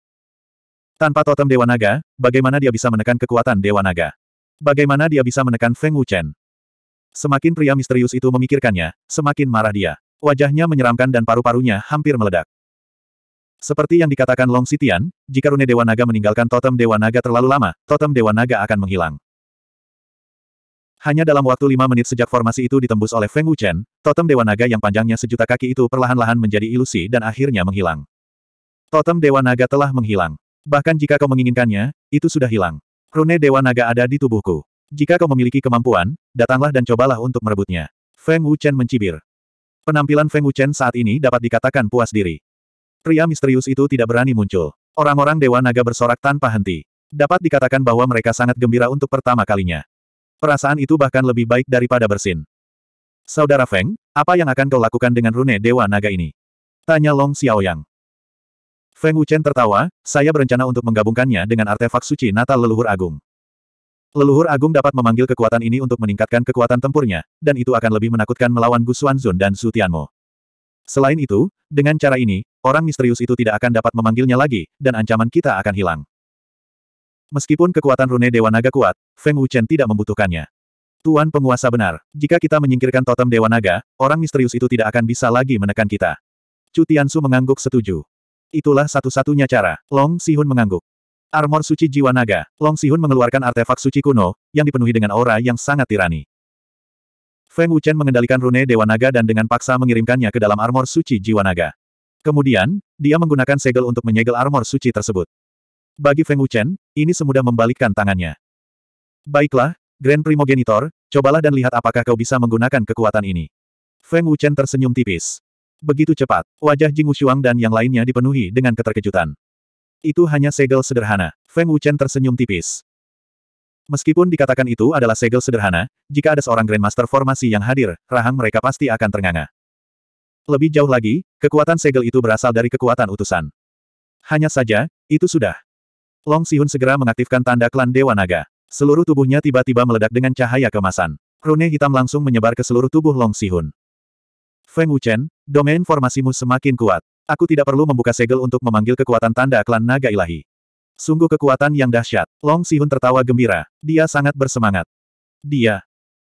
Tanpa totem Dewa Naga, bagaimana dia bisa menekan kekuatan Dewa Naga? Bagaimana dia bisa menekan Feng Wuchen? Semakin pria misterius itu memikirkannya, semakin marah dia. Wajahnya menyeramkan dan paru-parunya hampir meledak. Seperti yang dikatakan Long Sitian, jika rune Dewa Naga meninggalkan totem Dewa Naga terlalu lama, totem Dewa Naga akan menghilang. Hanya dalam waktu lima menit sejak formasi itu ditembus oleh Feng Wuchen, totem Dewa Naga yang panjangnya sejuta kaki itu perlahan-lahan menjadi ilusi dan akhirnya menghilang. Totem Dewa Naga telah menghilang. Bahkan jika kau menginginkannya, itu sudah hilang. Rune Dewa Naga ada di tubuhku. Jika kau memiliki kemampuan, datanglah dan cobalah untuk merebutnya. Feng Wuchen mencibir. Penampilan Feng Wuchen saat ini dapat dikatakan puas diri. Pria misterius itu tidak berani muncul. Orang-orang Dewa Naga bersorak tanpa henti. Dapat dikatakan bahwa mereka sangat gembira untuk pertama kalinya. Perasaan itu bahkan lebih baik daripada bersin. Saudara Feng, apa yang akan kau lakukan dengan rune Dewa Naga ini? Tanya Long Xiaoyang. Feng Wuchen tertawa, saya berencana untuk menggabungkannya dengan artefak suci Natal Leluhur Agung. Leluhur Agung dapat memanggil kekuatan ini untuk meningkatkan kekuatan tempurnya, dan itu akan lebih menakutkan melawan Gu Xuanzun dan Su Tianmo. Selain itu, dengan cara ini, orang misterius itu tidak akan dapat memanggilnya lagi, dan ancaman kita akan hilang. Meskipun kekuatan rune Dewa Naga kuat, Feng Wuchen tidak membutuhkannya. Tuan penguasa benar, jika kita menyingkirkan totem Dewa Naga, orang misterius itu tidak akan bisa lagi menekan kita. Cu Tiansu mengangguk setuju. Itulah satu-satunya cara. Long Sihun mengangguk. Armor suci jiwa naga, Long Sihun mengeluarkan artefak suci kuno, yang dipenuhi dengan aura yang sangat tirani. Feng Wuchen mengendalikan rune Dewa Naga dan dengan paksa mengirimkannya ke dalam armor suci jiwa naga. Kemudian, dia menggunakan segel untuk menyegel armor suci tersebut. Bagi Feng Wuchen, ini semudah membalikkan tangannya. Baiklah, Grand Primogenitor, cobalah dan lihat apakah kau bisa menggunakan kekuatan ini. Feng Wuchen tersenyum tipis. Begitu cepat, wajah Jing Wushuang dan yang lainnya dipenuhi dengan keterkejutan. Itu hanya segel sederhana. Feng Wuchen tersenyum tipis. Meskipun dikatakan itu adalah segel sederhana, jika ada seorang Grandmaster formasi yang hadir, rahang mereka pasti akan ternganga. Lebih jauh lagi, kekuatan segel itu berasal dari kekuatan utusan. Hanya saja, itu sudah. Long Sihun segera mengaktifkan tanda klan Dewa Naga. Seluruh tubuhnya tiba-tiba meledak dengan cahaya kemasan. Rune hitam langsung menyebar ke seluruh tubuh Long Sihun. Feng Wuchen, domain formasimu semakin kuat. Aku tidak perlu membuka segel untuk memanggil kekuatan tanda klan naga ilahi. Sungguh kekuatan yang dahsyat. Long Sihun tertawa gembira. Dia sangat bersemangat. Dia.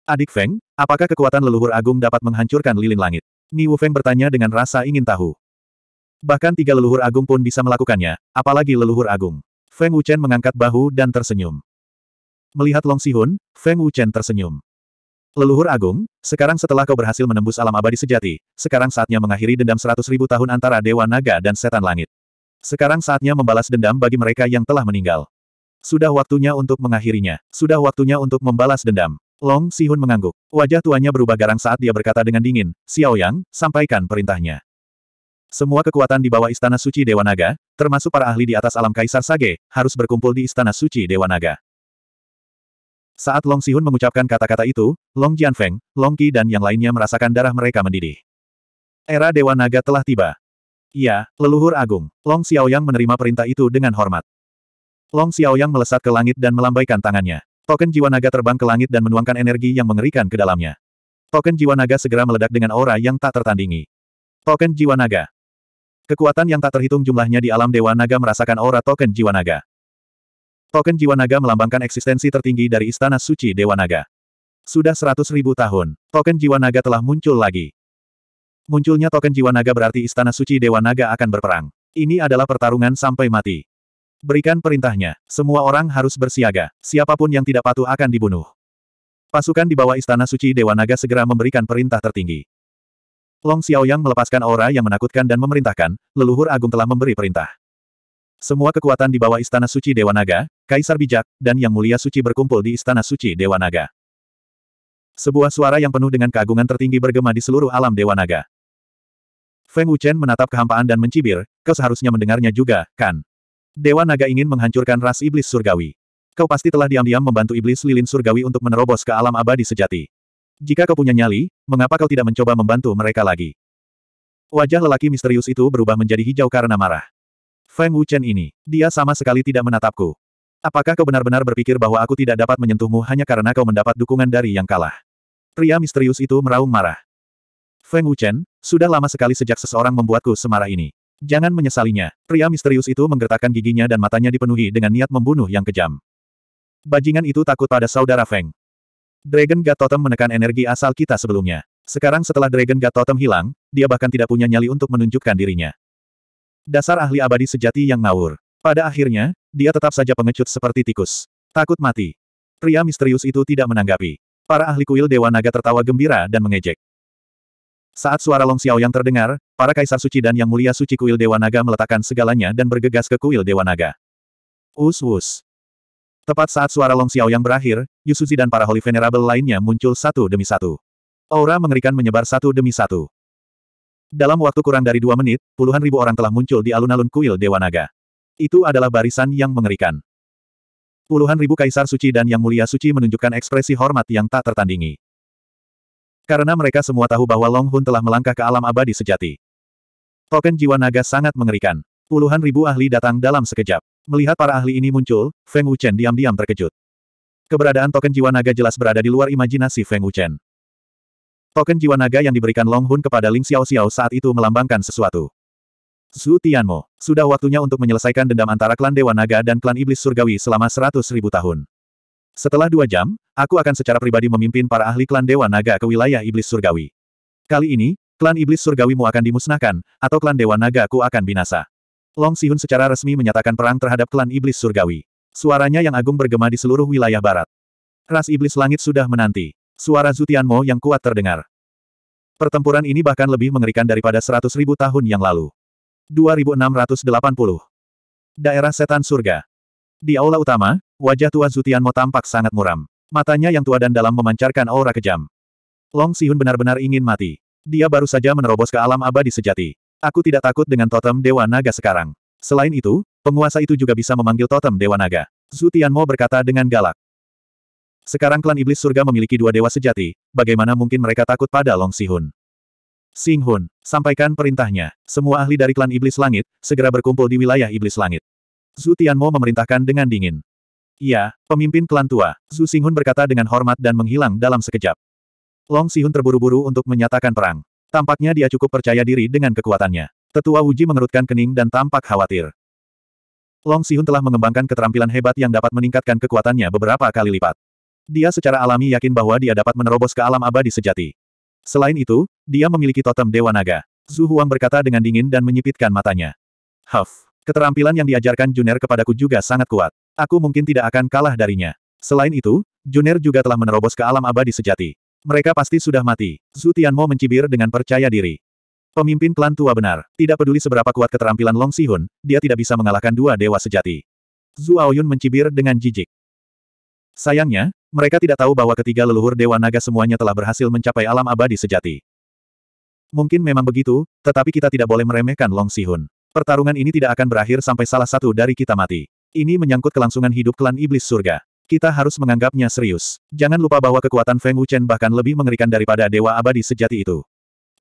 Adik Feng, apakah kekuatan leluhur agung dapat menghancurkan lilin langit? Ni Wu Feng bertanya dengan rasa ingin tahu. Bahkan tiga leluhur agung pun bisa melakukannya, apalagi leluhur agung. Feng Wuchen mengangkat bahu dan tersenyum. Melihat Long Sihun, Feng Wuchen tersenyum. Leluhur agung, sekarang setelah kau berhasil menembus alam abadi sejati, sekarang saatnya mengakhiri dendam seratus ribu tahun antara Dewa Naga dan Setan Langit. Sekarang saatnya membalas dendam bagi mereka yang telah meninggal. Sudah waktunya untuk mengakhirinya. Sudah waktunya untuk membalas dendam. Long Sihun mengangguk. Wajah tuanya berubah garang saat dia berkata dengan dingin, Xiao Yang, sampaikan perintahnya. Semua kekuatan di bawah Istana Suci Dewa Naga, termasuk para ahli di atas alam Kaisar Sage, harus berkumpul di Istana Suci Dewa Naga. Saat Long Sihun mengucapkan kata-kata itu, Long Jianfeng, Long Qi dan yang lainnya merasakan darah mereka mendidih. Era Dewa Naga telah tiba. Iya, leluhur agung. Long Xiaoyang menerima perintah itu dengan hormat. Long Xiaoyang melesat ke langit dan melambaikan tangannya. Token jiwa naga terbang ke langit dan menuangkan energi yang mengerikan ke dalamnya. Token jiwa naga segera meledak dengan aura yang tak tertandingi. Token jiwa naga. Kekuatan yang tak terhitung jumlahnya di alam Dewa Naga merasakan aura token jiwa naga. Token jiwa naga melambangkan eksistensi tertinggi dari Istana Suci Dewa Naga. Sudah seratus ribu tahun, token jiwa naga telah muncul lagi. Munculnya token jiwa naga berarti Istana Suci Dewa Naga akan berperang. Ini adalah pertarungan sampai mati. Berikan perintahnya, semua orang harus bersiaga, siapapun yang tidak patuh akan dibunuh. Pasukan di bawah Istana Suci Dewa Naga segera memberikan perintah tertinggi. Long Xiaoyang melepaskan aura yang menakutkan dan memerintahkan, leluhur agung telah memberi perintah. Semua kekuatan di bawah Istana Suci Dewa Naga, Kaisar Bijak, dan Yang Mulia Suci berkumpul di Istana Suci Dewa Naga. Sebuah suara yang penuh dengan keagungan tertinggi bergema di seluruh alam Dewa Naga. Feng Wuchen menatap kehampaan dan mencibir, kau seharusnya mendengarnya juga, kan? Dewa Naga ingin menghancurkan ras iblis surgawi. Kau pasti telah diam-diam membantu iblis lilin surgawi untuk menerobos ke alam abadi sejati. Jika kau punya nyali, mengapa kau tidak mencoba membantu mereka lagi? Wajah lelaki misterius itu berubah menjadi hijau karena marah. Feng Wuchen ini, dia sama sekali tidak menatapku. Apakah kau benar-benar berpikir bahwa aku tidak dapat menyentuhmu hanya karena kau mendapat dukungan dari yang kalah? Pria misterius itu meraung marah. Feng Wuchen, sudah lama sekali sejak seseorang membuatku semarah ini. Jangan menyesalinya. Pria misterius itu menggertakkan giginya dan matanya dipenuhi dengan niat membunuh yang kejam. Bajingan itu takut pada saudara Feng. Dragon God Totem menekan energi asal kita sebelumnya. Sekarang setelah Dragon God Totem hilang, dia bahkan tidak punya nyali untuk menunjukkan dirinya. Dasar ahli abadi sejati yang ngawur. Pada akhirnya, dia tetap saja pengecut seperti tikus. Takut mati. Pria misterius itu tidak menanggapi. Para ahli kuil Dewa Naga tertawa gembira dan mengejek. Saat suara Long Xiao yang terdengar, para kaisar suci dan yang mulia suci kuil Dewa Naga meletakkan segalanya dan bergegas ke kuil Dewa Naga. Us-us. Tepat saat suara Long Xiao yang berakhir, Yusuzi dan para Holy Venerable lainnya muncul satu demi satu. Aura mengerikan menyebar satu demi satu. Dalam waktu kurang dari dua menit, puluhan ribu orang telah muncul di alun-alun kuil Dewa Naga. Itu adalah barisan yang mengerikan. Puluhan ribu kaisar suci dan yang mulia suci menunjukkan ekspresi hormat yang tak tertandingi. Karena mereka semua tahu bahwa Long Hun telah melangkah ke alam abadi sejati. Token jiwa naga sangat mengerikan. Puluhan ribu ahli datang dalam sekejap. Melihat para ahli ini muncul, Feng Wuchen diam-diam terkejut. Keberadaan token jiwa naga jelas berada di luar imajinasi Feng Wuchen. Token jiwa naga yang diberikan Long Hun kepada Ling Xiao Xiao saat itu melambangkan sesuatu. Su Tianmo, sudah waktunya untuk menyelesaikan dendam antara klan Dewa Naga dan klan Iblis Surgawi selama seratus ribu tahun. Setelah dua jam, aku akan secara pribadi memimpin para ahli klan Dewa Naga ke wilayah Iblis Surgawi. Kali ini, klan Iblis Surgawi mu akan dimusnahkan, atau klan Dewa Naga ku akan binasa. Long Sihun secara resmi menyatakan perang terhadap klan Iblis Surgawi. Suaranya yang agung bergema di seluruh wilayah barat. Ras Iblis Langit sudah menanti. Suara Zutian Mo yang kuat terdengar. Pertempuran ini bahkan lebih mengerikan daripada ribu tahun yang lalu. 2680. Daerah Setan Surga. Di aula utama, wajah tua Zutian Mo tampak sangat muram. Matanya yang tua dan dalam memancarkan aura kejam. Long Sihun benar-benar ingin mati. Dia baru saja menerobos ke alam abadi sejati. Aku tidak takut dengan totem Dewa Naga sekarang. Selain itu, penguasa itu juga bisa memanggil totem Dewa Naga. Zutian Mo berkata dengan galak. Sekarang klan iblis surga memiliki dua dewa sejati, bagaimana mungkin mereka takut pada Long Sihun? Sing Hun, sampaikan perintahnya. Semua ahli dari klan iblis langit, segera berkumpul di wilayah iblis langit. Zhu Tianmo memerintahkan dengan dingin. Ya, pemimpin klan tua, Zhu Hun berkata dengan hormat dan menghilang dalam sekejap. Long Sihun terburu-buru untuk menyatakan perang. Tampaknya dia cukup percaya diri dengan kekuatannya. Tetua Wuji mengerutkan kening dan tampak khawatir. Long Sihun telah mengembangkan keterampilan hebat yang dapat meningkatkan kekuatannya beberapa kali lipat. Dia secara alami yakin bahwa dia dapat menerobos ke alam abadi sejati. Selain itu, dia memiliki totem Dewa Naga. Zhu Huang berkata dengan dingin dan menyipitkan matanya. Huff, keterampilan yang diajarkan Juner kepadaku juga sangat kuat. Aku mungkin tidak akan kalah darinya. Selain itu, Juner juga telah menerobos ke alam abadi sejati. Mereka pasti sudah mati. Zhu Tianmo mencibir dengan percaya diri. Pemimpin klan tua benar. Tidak peduli seberapa kuat keterampilan Long Sihun, dia tidak bisa mengalahkan dua dewa sejati. Zhu Aoyun mencibir dengan jijik. Sayangnya, mereka tidak tahu bahwa ketiga leluhur Dewa Naga semuanya telah berhasil mencapai alam abadi sejati. Mungkin memang begitu, tetapi kita tidak boleh meremehkan Long Sihun. Pertarungan ini tidak akan berakhir sampai salah satu dari kita mati. Ini menyangkut kelangsungan hidup klan iblis surga. Kita harus menganggapnya serius. Jangan lupa bahwa kekuatan Feng Wuchen bahkan lebih mengerikan daripada Dewa Abadi sejati itu.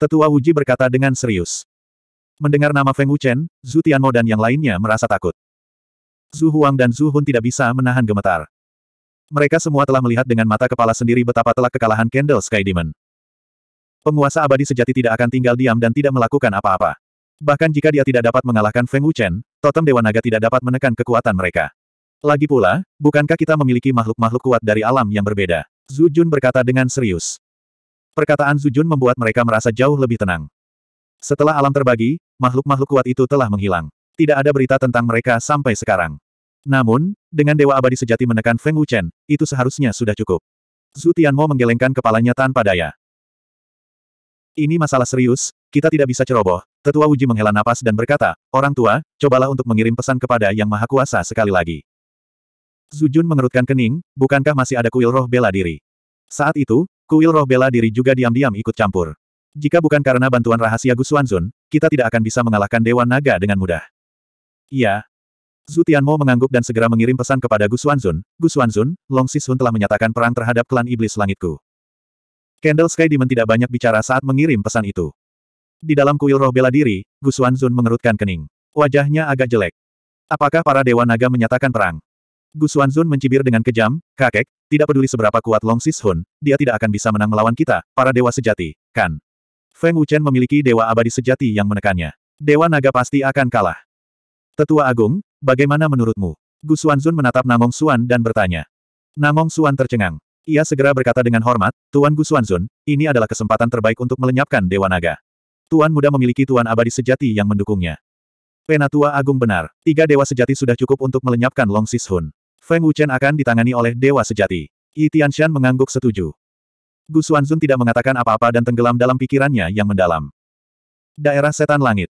Tetua Wuji berkata dengan serius. Mendengar nama Feng Wuchen, Zhu Tianmo dan yang lainnya merasa takut. Zhu Huang dan Zhu Hun tidak bisa menahan gemetar. Mereka semua telah melihat dengan mata kepala sendiri betapa telah kekalahan Candle Sky Demon. Penguasa abadi sejati tidak akan tinggal diam dan tidak melakukan apa-apa. Bahkan jika dia tidak dapat mengalahkan Feng Wuchen, totem Dewa Naga tidak dapat menekan kekuatan mereka. Lagi pula, bukankah kita memiliki makhluk-makhluk kuat dari alam yang berbeda? Zhu Jun berkata dengan serius. Perkataan Zhu Jun membuat mereka merasa jauh lebih tenang. Setelah alam terbagi, makhluk-makhluk kuat itu telah menghilang. Tidak ada berita tentang mereka sampai sekarang. Namun, dengan Dewa Abadi Sejati menekan Feng Wuchen, itu seharusnya sudah cukup. Zhu Tianmo menggelengkan kepalanya tanpa daya. Ini masalah serius, kita tidak bisa ceroboh. Tetua Uji menghela napas dan berkata, Orang tua, cobalah untuk mengirim pesan kepada Yang Maha Kuasa sekali lagi. Zujun mengerutkan kening, bukankah masih ada kuil roh bela diri? Saat itu, kuil roh bela diri juga diam-diam ikut campur. Jika bukan karena bantuan rahasia Gu Xuanzun, kita tidak akan bisa mengalahkan Dewa Naga dengan mudah. Iya, Zhu Tianmo mengangguk dan segera mengirim pesan kepada Gu Xuanzun, Gu Xuanzun, Long Sishun telah menyatakan perang terhadap klan iblis langitku. Candle Sky Demon tidak banyak bicara saat mengirim pesan itu. Di dalam kuil roh bela diri, Gu Xuanzun mengerutkan kening. Wajahnya agak jelek. Apakah para Dewa Naga menyatakan perang? Gu Xuanzun mencibir dengan kejam, kakek, tidak peduli seberapa kuat Long Sishun, dia tidak akan bisa menang melawan kita, para dewa sejati, kan? Feng Wuchen memiliki dewa abadi sejati yang menekannya. Dewa Naga pasti akan kalah. Tetua Agung, Bagaimana menurutmu? Gu Xuanzun menatap Namong Xuan dan bertanya. Namong Xuan tercengang. Ia segera berkata dengan hormat, Tuan Gu Xuanzun, ini adalah kesempatan terbaik untuk melenyapkan Dewa Naga. Tuan muda memiliki Tuan abadi sejati yang mendukungnya. Penatua Agung benar, tiga Dewa Sejati sudah cukup untuk melenyapkan Long Sishun. Feng Wuchen akan ditangani oleh Dewa Sejati. Yi Tianxian mengangguk setuju. Gu Xuanzun tidak mengatakan apa-apa dan tenggelam dalam pikirannya yang mendalam. Daerah Setan Langit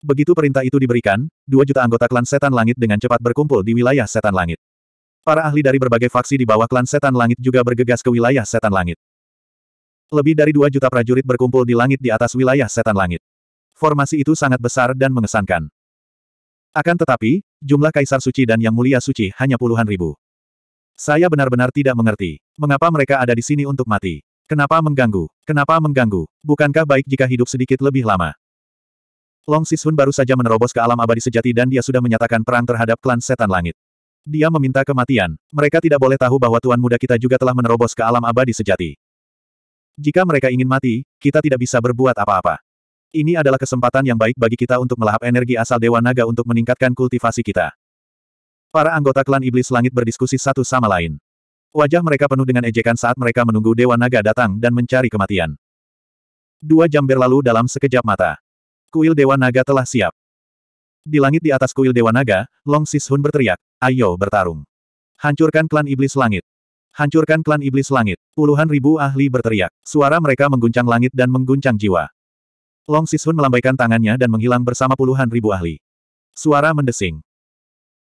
Begitu perintah itu diberikan, dua juta anggota klan setan langit dengan cepat berkumpul di wilayah setan langit. Para ahli dari berbagai faksi di bawah klan setan langit juga bergegas ke wilayah setan langit. Lebih dari dua juta prajurit berkumpul di langit di atas wilayah setan langit. Formasi itu sangat besar dan mengesankan. Akan tetapi, jumlah Kaisar Suci dan Yang Mulia Suci hanya puluhan ribu. Saya benar-benar tidak mengerti. Mengapa mereka ada di sini untuk mati? Kenapa mengganggu? Kenapa mengganggu? Bukankah baik jika hidup sedikit lebih lama? Long Sisun baru saja menerobos ke alam abadi sejati dan dia sudah menyatakan perang terhadap klan setan langit. Dia meminta kematian. Mereka tidak boleh tahu bahwa Tuan Muda kita juga telah menerobos ke alam abadi sejati. Jika mereka ingin mati, kita tidak bisa berbuat apa-apa. Ini adalah kesempatan yang baik bagi kita untuk melahap energi asal Dewa Naga untuk meningkatkan kultivasi kita. Para anggota klan Iblis Langit berdiskusi satu sama lain. Wajah mereka penuh dengan ejekan saat mereka menunggu Dewa Naga datang dan mencari kematian. Dua jam berlalu dalam sekejap mata. Kuil Dewa Naga telah siap. Di langit di atas kuil Dewa Naga, Long Sishun berteriak, ayo bertarung. Hancurkan klan iblis langit. Hancurkan klan iblis langit. Puluhan ribu ahli berteriak. Suara mereka mengguncang langit dan mengguncang jiwa. Long Sishun melambaikan tangannya dan menghilang bersama puluhan ribu ahli. Suara mendesing.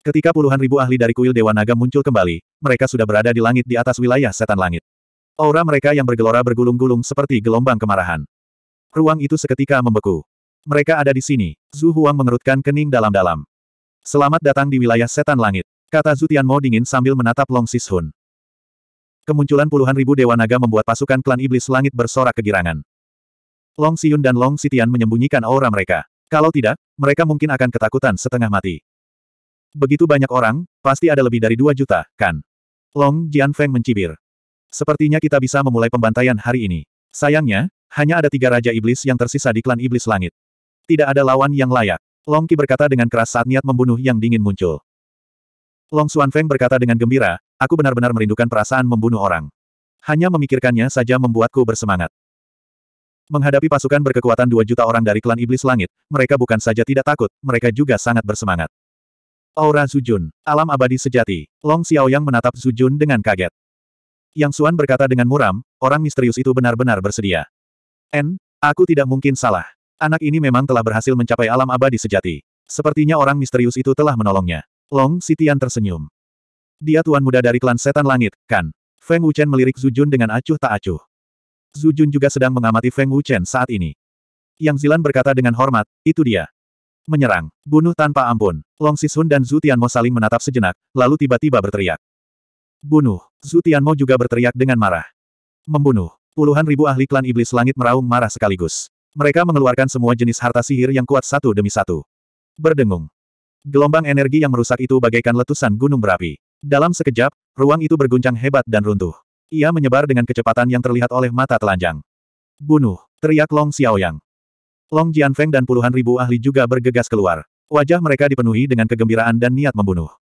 Ketika puluhan ribu ahli dari kuil Dewa Naga muncul kembali, mereka sudah berada di langit di atas wilayah setan langit. Aura mereka yang bergelora bergulung-gulung seperti gelombang kemarahan. Ruang itu seketika membeku. Mereka ada di sini. Zhu Huang mengerutkan kening dalam-dalam. Selamat datang di wilayah setan langit. Kata Zhu Tianmo dingin sambil menatap Long Sishun. Kemunculan puluhan ribu dewa naga membuat pasukan klan iblis langit bersorak kegirangan. Long Siyun dan Long Sitian menyembunyikan aura mereka. Kalau tidak, mereka mungkin akan ketakutan setengah mati. Begitu banyak orang, pasti ada lebih dari dua juta, kan? Long Jianfeng mencibir. Sepertinya kita bisa memulai pembantaian hari ini. Sayangnya, hanya ada tiga Raja Iblis yang tersisa di klan Iblis Langit. Tidak ada lawan yang layak. Long Qi berkata dengan keras saat niat membunuh yang dingin muncul. Long Xuan Feng berkata dengan gembira, aku benar-benar merindukan perasaan membunuh orang. Hanya memikirkannya saja membuatku bersemangat. Menghadapi pasukan berkekuatan 2 juta orang dari klan Iblis Langit, mereka bukan saja tidak takut, mereka juga sangat bersemangat. Aura Sujun, alam abadi sejati, Long Xiaoyang menatap Sujun dengan kaget. Yang Xuan berkata dengan muram, orang misterius itu benar-benar bersedia. N, aku tidak mungkin salah. Anak ini memang telah berhasil mencapai alam abadi sejati. Sepertinya orang misterius itu telah menolongnya. Long Sitian tersenyum. Dia tuan muda dari klan setan langit, kan? Feng Wuchen melirik Zujun dengan acuh tak acuh. Zujun juga sedang mengamati Feng Wuchen saat ini. Yang Zilan berkata dengan hormat, itu dia. Menyerang, bunuh tanpa ampun. Long Sishun dan Zhu Tianmo saling menatap sejenak, lalu tiba-tiba berteriak. Bunuh, Zhu Tianmo juga berteriak dengan marah. Membunuh, puluhan ribu ahli klan iblis langit meraung marah sekaligus. Mereka mengeluarkan semua jenis harta sihir yang kuat satu demi satu. Berdengung. Gelombang energi yang merusak itu bagaikan letusan gunung berapi. Dalam sekejap, ruang itu berguncang hebat dan runtuh. Ia menyebar dengan kecepatan yang terlihat oleh mata telanjang. Bunuh! Teriak Long Xiaoyang. Long Jianfeng dan puluhan ribu ahli juga bergegas keluar. Wajah mereka dipenuhi dengan kegembiraan dan niat membunuh.